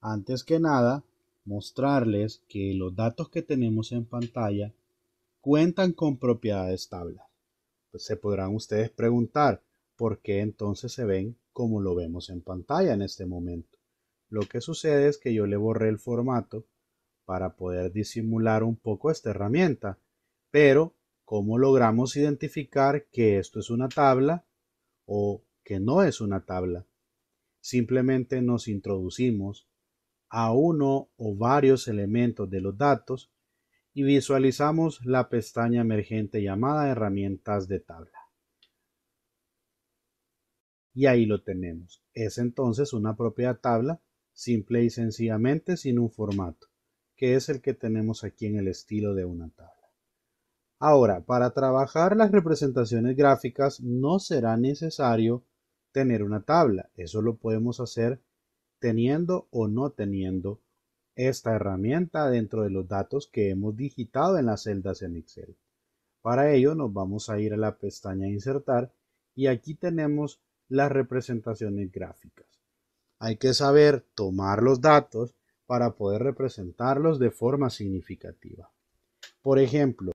Antes que nada, mostrarles que los datos que tenemos en pantalla cuentan con propiedades tabla. Pues, se podrán ustedes preguntar por qué entonces se ven como lo vemos en pantalla en este momento. Lo que sucede es que yo le borré el formato para poder disimular un poco esta herramienta. Pero, ¿cómo logramos identificar que esto es una tabla o que no es una tabla. Simplemente nos introducimos a uno o varios elementos de los datos y visualizamos la pestaña emergente llamada herramientas de tabla. Y ahí lo tenemos. Es entonces una propia tabla, simple y sencillamente sin un formato, que es el que tenemos aquí en el estilo de una tabla. Ahora, para trabajar las representaciones gráficas no será necesario tener una tabla. Eso lo podemos hacer teniendo o no teniendo esta herramienta dentro de los datos que hemos digitado en las celdas en Excel. Para ello nos vamos a ir a la pestaña Insertar y aquí tenemos las representaciones gráficas. Hay que saber tomar los datos para poder representarlos de forma significativa. Por ejemplo,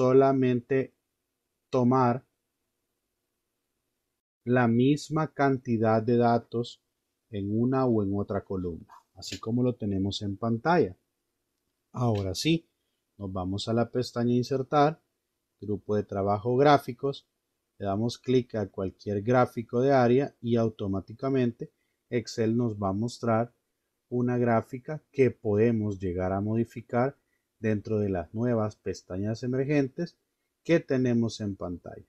solamente tomar la misma cantidad de datos en una o en otra columna, así como lo tenemos en pantalla. Ahora sí, nos vamos a la pestaña Insertar, Grupo de Trabajo Gráficos, le damos clic a cualquier gráfico de área y automáticamente Excel nos va a mostrar una gráfica que podemos llegar a modificar dentro de las nuevas pestañas emergentes que tenemos en pantalla.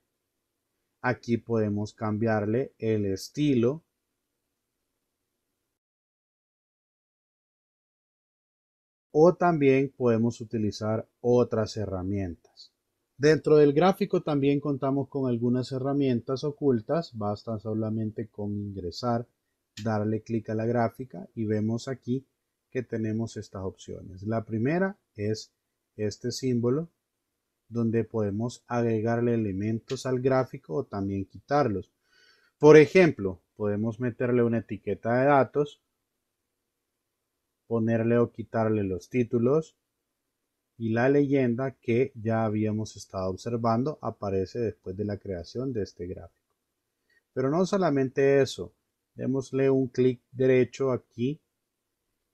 Aquí podemos cambiarle el estilo o también podemos utilizar otras herramientas. Dentro del gráfico también contamos con algunas herramientas ocultas, basta solamente con ingresar, darle clic a la gráfica y vemos aquí que tenemos estas opciones. La primera es este símbolo donde podemos agregarle elementos al gráfico o también quitarlos. Por ejemplo, podemos meterle una etiqueta de datos, ponerle o quitarle los títulos y la leyenda que ya habíamos estado observando aparece después de la creación de este gráfico. Pero no solamente eso, démosle un clic derecho aquí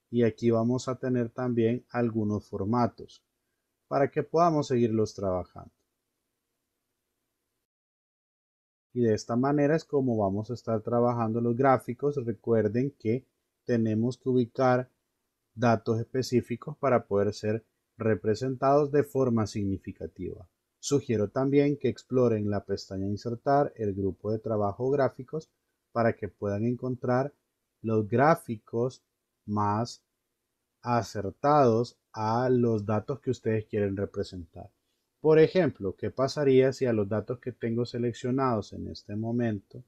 y aquí vamos a tener también algunos formatos para que podamos seguirlos trabajando. Y de esta manera es como vamos a estar trabajando los gráficos. Recuerden que tenemos que ubicar datos específicos para poder ser representados de forma significativa. Sugiero también que exploren la pestaña Insertar, el grupo de trabajo Gráficos, para que puedan encontrar los gráficos más acertados a los datos que ustedes quieren representar. Por ejemplo, ¿qué pasaría si a los datos que tengo seleccionados en este momento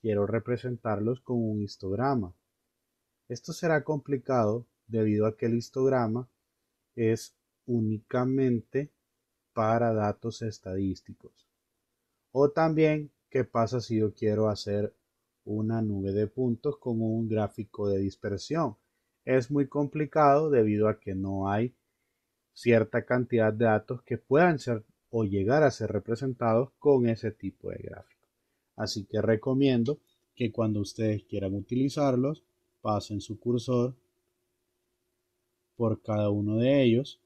quiero representarlos con un histograma? Esto será complicado debido a que el histograma es únicamente para datos estadísticos. O también, ¿qué pasa si yo quiero hacer una nube de puntos con un gráfico de dispersión. Es muy complicado debido a que no hay cierta cantidad de datos que puedan ser o llegar a ser representados con ese tipo de gráfico. Así que recomiendo que cuando ustedes quieran utilizarlos, pasen su cursor por cada uno de ellos.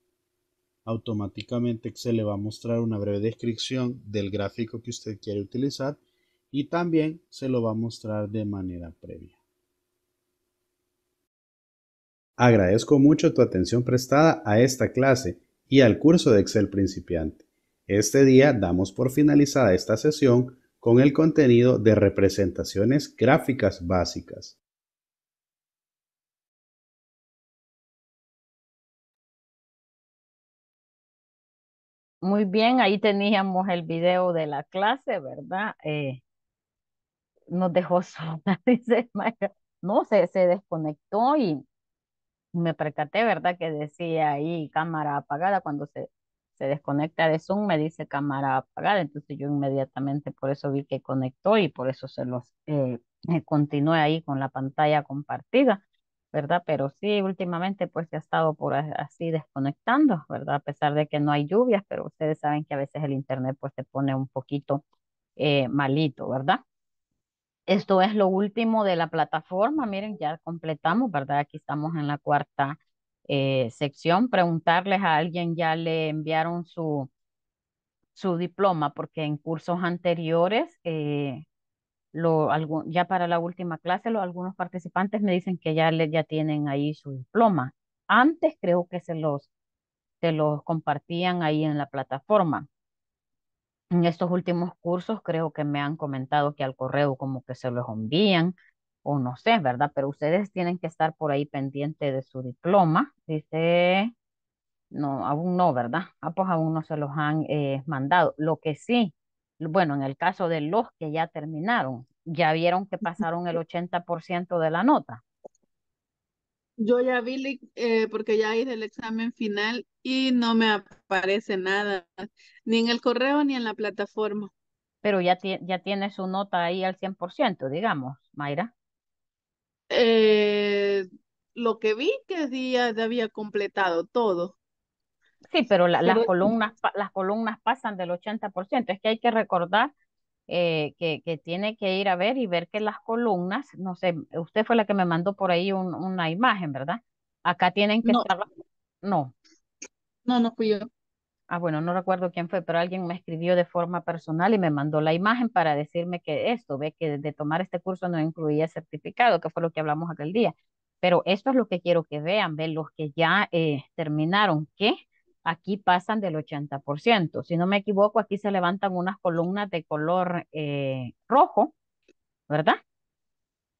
Automáticamente se le va a mostrar una breve descripción del gráfico que usted quiere utilizar y también se lo va a mostrar de manera previa. Agradezco mucho tu atención prestada a esta clase y al curso de Excel principiante. Este día damos por finalizada esta sesión con el contenido de representaciones gráficas básicas. Muy bien, ahí teníamos el video de la clase, ¿verdad? Eh, nos dejó sola, dice No, se, se desconectó y me percaté, ¿verdad? Que decía ahí cámara apagada cuando se, se desconecta de Zoom, me dice cámara apagada. Entonces yo inmediatamente por eso vi que conectó y por eso se los eh, eh continué ahí con la pantalla compartida, ¿verdad? Pero sí, últimamente pues se ha estado por así desconectando, ¿verdad? A pesar de que no hay lluvias, pero ustedes saben que a veces el internet pues se pone un poquito eh, malito, ¿verdad? Esto es lo último de la plataforma. Miren, ya completamos, ¿verdad? Aquí estamos en la cuarta eh, sección. Preguntarles a alguien ya le enviaron su, su diploma, porque en cursos anteriores, eh, lo, ya para la última clase, algunos participantes me dicen que ya, ya tienen ahí su diploma. Antes creo que se los, se los compartían ahí en la plataforma en estos últimos cursos creo que me han comentado que al correo como que se los envían o no sé, ¿verdad? Pero ustedes tienen que estar por ahí pendiente de su diploma. Dice, no, aún no, ¿verdad? Ah, pues aún no se los han eh, mandado. Lo que sí, bueno, en el caso de los que ya terminaron, ya vieron que pasaron el 80% de la nota. Yo ya vi eh, porque ya hice el examen final y no me aparece nada, ni en el correo ni en la plataforma. Pero ya, ya tiene su nota ahí al 100%, digamos, Mayra. Eh, lo que vi que día ya había completado todo. Sí, pero, las columnas las columnas pasan del 80%. Es que hay que recordar eh, que, que, tiene que ir a ver y ver que las columnas, no sé, usted fue la que me mandó por ahí una imagen, ¿verdad? Acá tienen que estar... No. No, no fui yo. Ah, bueno, no recuerdo quién fue, pero alguien me escribió de forma personal y me mandó la imagen para decirme que esto, ve que de tomar este curso no incluía certificado, que fue lo que hablamos aquel día. Pero esto es lo que quiero que vean, ver los que ya eh, terminaron, ¿qué? aquí pasan del 80%. Si no me equivoco, aquí se levantan unas columnas de color eh, rojo, ¿verdad?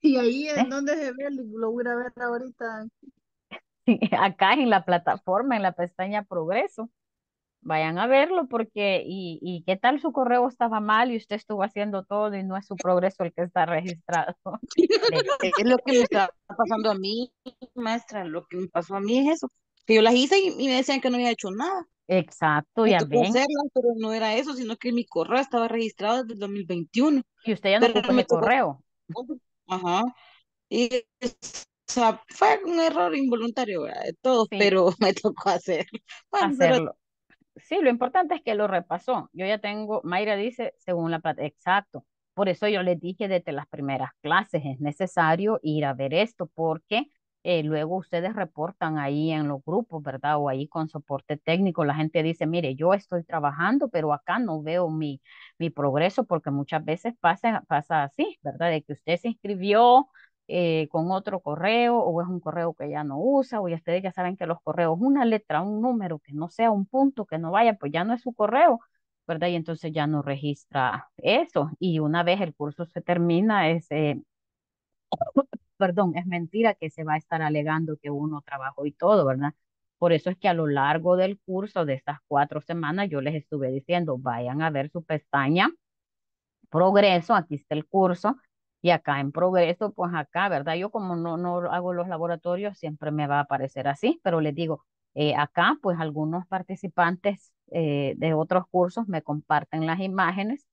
Y ahí en ¿Eh? donde se ve, lo voy a ver ahorita. acá en la plataforma, en la pestaña Progreso. Vayan a verlo porque, y, y qué tal su correo estaba mal y usted estuvo haciendo todo y no es su progreso el que está registrado. Es lo que me está pasando a mí, maestra, lo que me pasó a mí es eso que yo las hice y, me decían que no había hecho nada. Exacto, ya pero no era eso, sino que mi correo estaba registrado desde el 2021. Y usted ya no ocupó mi correo. Ajá. Y o fue un error involuntario ¿verdad? de todos, pero me tocó hacer. hacerlo. Sí, lo importante es que lo repasó. Yo ya tengo, Mayra dice, según la plata, exacto. Por eso yo le dije desde las primeras clases, es necesario ir a ver esto, porque eh, luego ustedes reportan ahí en los grupos, ¿verdad? O ahí con soporte técnico, la gente dice, mire, yo estoy trabajando, pero acá no veo mi, mi progreso, porque muchas veces pasa, pasa así, ¿verdad? De que usted se inscribió eh, con otro correo o es un correo que ya no usa, o ya ustedes ya saben que los correos, una letra, un número que no sea un punto, que no vaya, pues ya no es su correo. ¿verdad? Y entonces ya no registra eso. Y una vez el curso se termina, es, eh, perdón, es mentira que se va a estar alegando que uno trabajó y todo, ¿verdad? Por eso es que a lo largo del curso de estas cuatro semanas yo les estuve diciendo, vayan a ver su pestaña, progreso, aquí está el curso, y acá en progreso, pues acá, ¿verdad? Yo como no, no hago los laboratorios, siempre me va a aparecer así, pero les digo, eh, acá, pues algunos participantes eh, de otros cursos me comparten las imágenes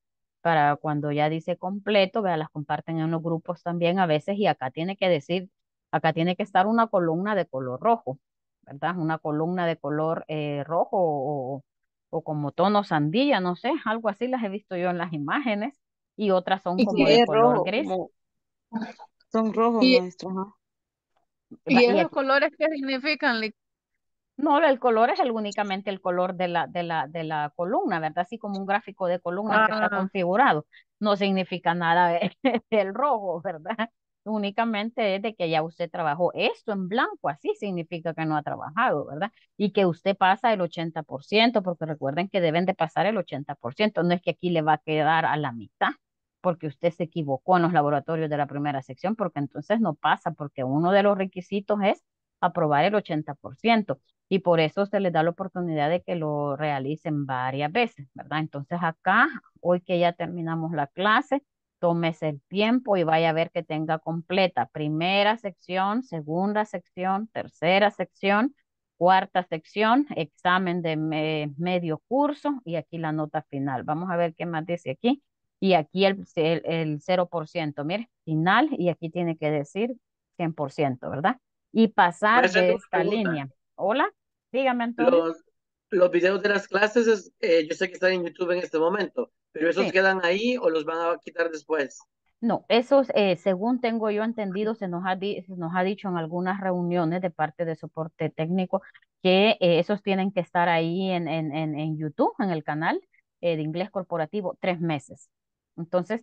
para cuando ya dice completo, vea las comparten en los grupos también a veces y acá tiene que decir, acá tiene que estar una columna de color rojo, ¿verdad? Una columna de color eh, rojo o, o, como tono sandía, no sé, algo así las he visto yo en las imágenes y otras son como de color gris. Son rojos, ¿no? ¿Y, ¿Y esos colores qué significan, no, el color es únicamente el color de la, de, la, de la columna, ¿verdad? Así como un gráfico de columna que está ah. configurado. No significa nada el rojo, ¿verdad? Únicamente es de que ya usted trabajó esto en blanco, así significa que no ha trabajado, ¿verdad? Y que usted pasa el 80%, porque recuerden que deben de pasar el 80%, no es que aquí le va a quedar a la mitad, porque usted se equivocó en los laboratorios de la primera sección, porque entonces no pasa, porque uno de los requisitos es aprobar el 80% y por eso se les da la oportunidad de que lo realicen varias veces, ¿verdad? Entonces acá, hoy que ya terminamos la clase, tómese el tiempo y vaya a ver que tenga completa primera sección, segunda sección, tercera sección, cuarta sección, examen de medio curso y aquí la nota final. Vamos a ver qué más dice aquí. Y aquí el, 0%, mire, final y aquí tiene que decir 100%, ¿verdad? Y pasar de esta línea. Hola. Dígame, entonces Los, videos de las clases, es, eh, yo sé que están en YouTube en este momento, pero ¿esos quedan ahí o los van a quitar después? No, esos, eh, según tengo yo entendido, se nos, ha nos ha dicho en algunas reuniones de parte de soporte técnico que eh, esos tienen que estar ahí en, en, en, YouTube, en el canal de inglés corporativo, tres meses. Entonces,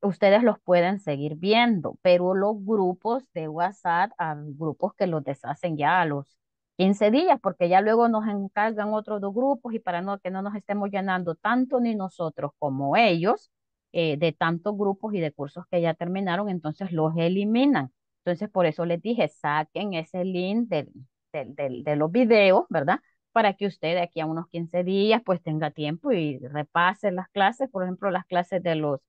ustedes los pueden seguir viendo, pero los grupos de WhatsApp, a ah, grupos que los deshacen ya los 15 días, porque ya luego nos encargan otros dos grupos y para no, que no nos estemos llenando tanto ni nosotros como ellos eh, de tantos grupos y de cursos que ya terminaron, entonces los eliminan. Entonces, por eso les dije, saquen ese link de, de, los videos, ¿verdad? Para que usted aquí a unos 15 días pues tenga tiempo y repase las clases, por ejemplo, las clases de los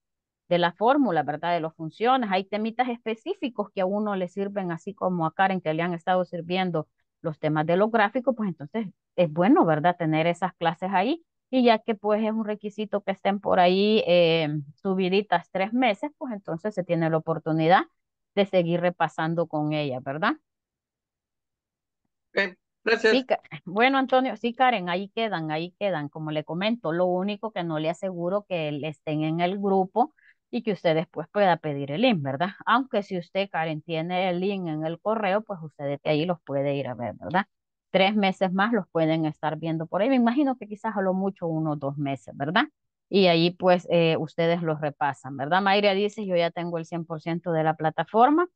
de la fórmula, ¿verdad? De las funciones. Hay temitas específicos que a uno le sirven, así como a Karen que le han estado sirviendo los temas de los gráficos, pues entonces es bueno, ¿verdad? Tener esas clases ahí. Y ya que pues es un requisito que estén por ahí eh, subiditas tres meses, pues entonces se tiene la oportunidad de seguir repasando con ella, ¿verdad? Gracias. bueno, Antonio, sí, Karen, ahí quedan, ahí quedan, como le comento, lo único que no le aseguro que estén en el grupo y que usted después pueda pedir el link, ¿verdad? Aunque si usted, Karen, tiene el link en el correo, pues ustedes de ahí los puede ir a ver, ¿verdad? Tres meses más los pueden estar viendo por ahí. Me imagino que quizás a lo mucho unos dos meses, ¿verdad? Y ahí pues eh, ustedes los repasan, ¿verdad? Mayra dice, yo ya tengo el 100% de la plataforma.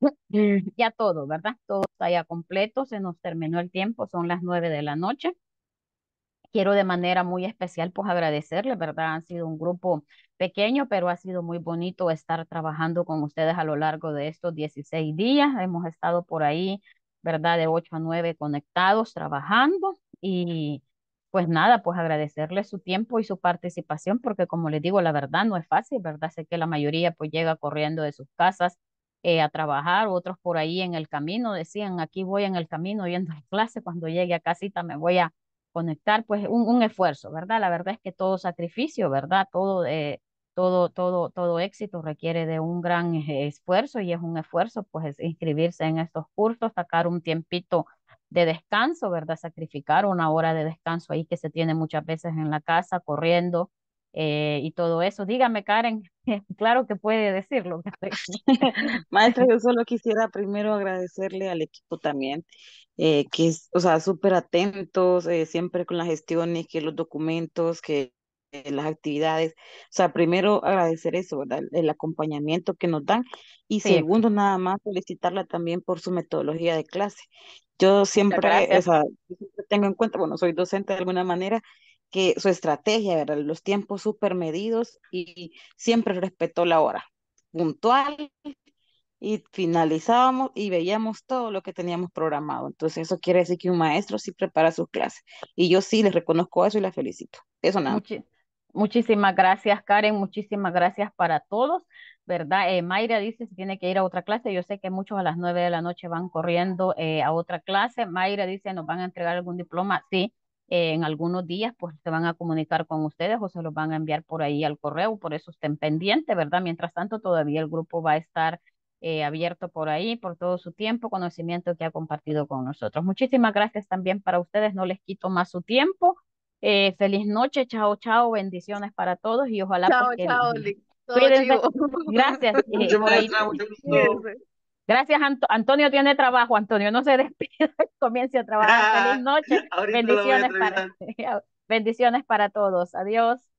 Ya todo, ¿verdad? Todo está ya completo, se nos terminó el tiempo, son las nueve de la noche. Quiero de manera muy especial pues agradecerles, ¿verdad? Han sido un grupo pequeño, pero ha sido muy bonito estar trabajando con ustedes a lo largo de estos 16 días. Hemos estado por ahí, ¿verdad? De 8 a 9 conectados, trabajando y pues nada, pues agradecerles su tiempo y su participación, porque como les digo, la verdad no es fácil, ¿verdad? Sé que la mayoría pues llega corriendo de sus casas eh, a trabajar, otros por ahí en el camino, decían, aquí voy en el camino yendo a clase, cuando llegue a casita me voy a, conectar, pues un, esfuerzo, ¿verdad? La verdad es que todo sacrificio, ¿verdad? Todo, eh, todo, todo, todo éxito requiere de un gran e, esfuerzo y es un esfuerzo, pues inscribirse en estos cursos, sacar un tiempito de descanso, ¿verdad? Sacrificar una hora de descanso ahí que se tiene muchas veces en la casa, corriendo eh, y todo eso. Dígame, Karen, claro que puede decirlo. maestro yo solo quisiera primero agradecerle al equipo también eh, que es, o sea, súper atentos, eh, siempre con las gestiones, que los documentos, que eh, las actividades. O sea, primero agradecer eso, ¿verdad? El acompañamiento que nos dan. Y segundo, nada más felicitarla también por su metodología de clase. Yo siempre, o sea, yo siempre tengo en cuenta, bueno, soy docente de alguna manera, que su estrategia, ¿verdad? Los tiempos súper medidos y siempre respetó la hora. Puntual, y finalizábamos y veíamos todo lo que teníamos programado. Entonces eso quiere decir que un maestro sí prepara sus clases y yo sí les reconozco eso y les felicito. Eso nada. muchísimas gracias Karen, muchísimas gracias para todos, ¿verdad? Eh, Mayra dice si tiene que ir a otra clase, yo sé que muchos a las nueve de la noche van corriendo eh, a otra clase. Mayra dice nos van a entregar algún diploma, sí. Eh, en algunos días, pues se van a comunicar con ustedes o se los van a enviar por ahí al correo, por eso estén pendientes, ¿verdad? Mientras tanto, todavía el grupo va a estar eh, abierto por ahí, por todo su tiempo, conocimiento que ha compartido con nosotros. Muchísimas gracias también para ustedes, no les quito más su tiempo. Eh, feliz noche, chao, chao, bendiciones para todos y ojalá. Chao, chao, Gracias. Eh, gracias, Antonio tiene trabajo, Antonio, no se despida, comience a trabajar. feliz noche. Bendiciones bendiciones para todos. Adiós.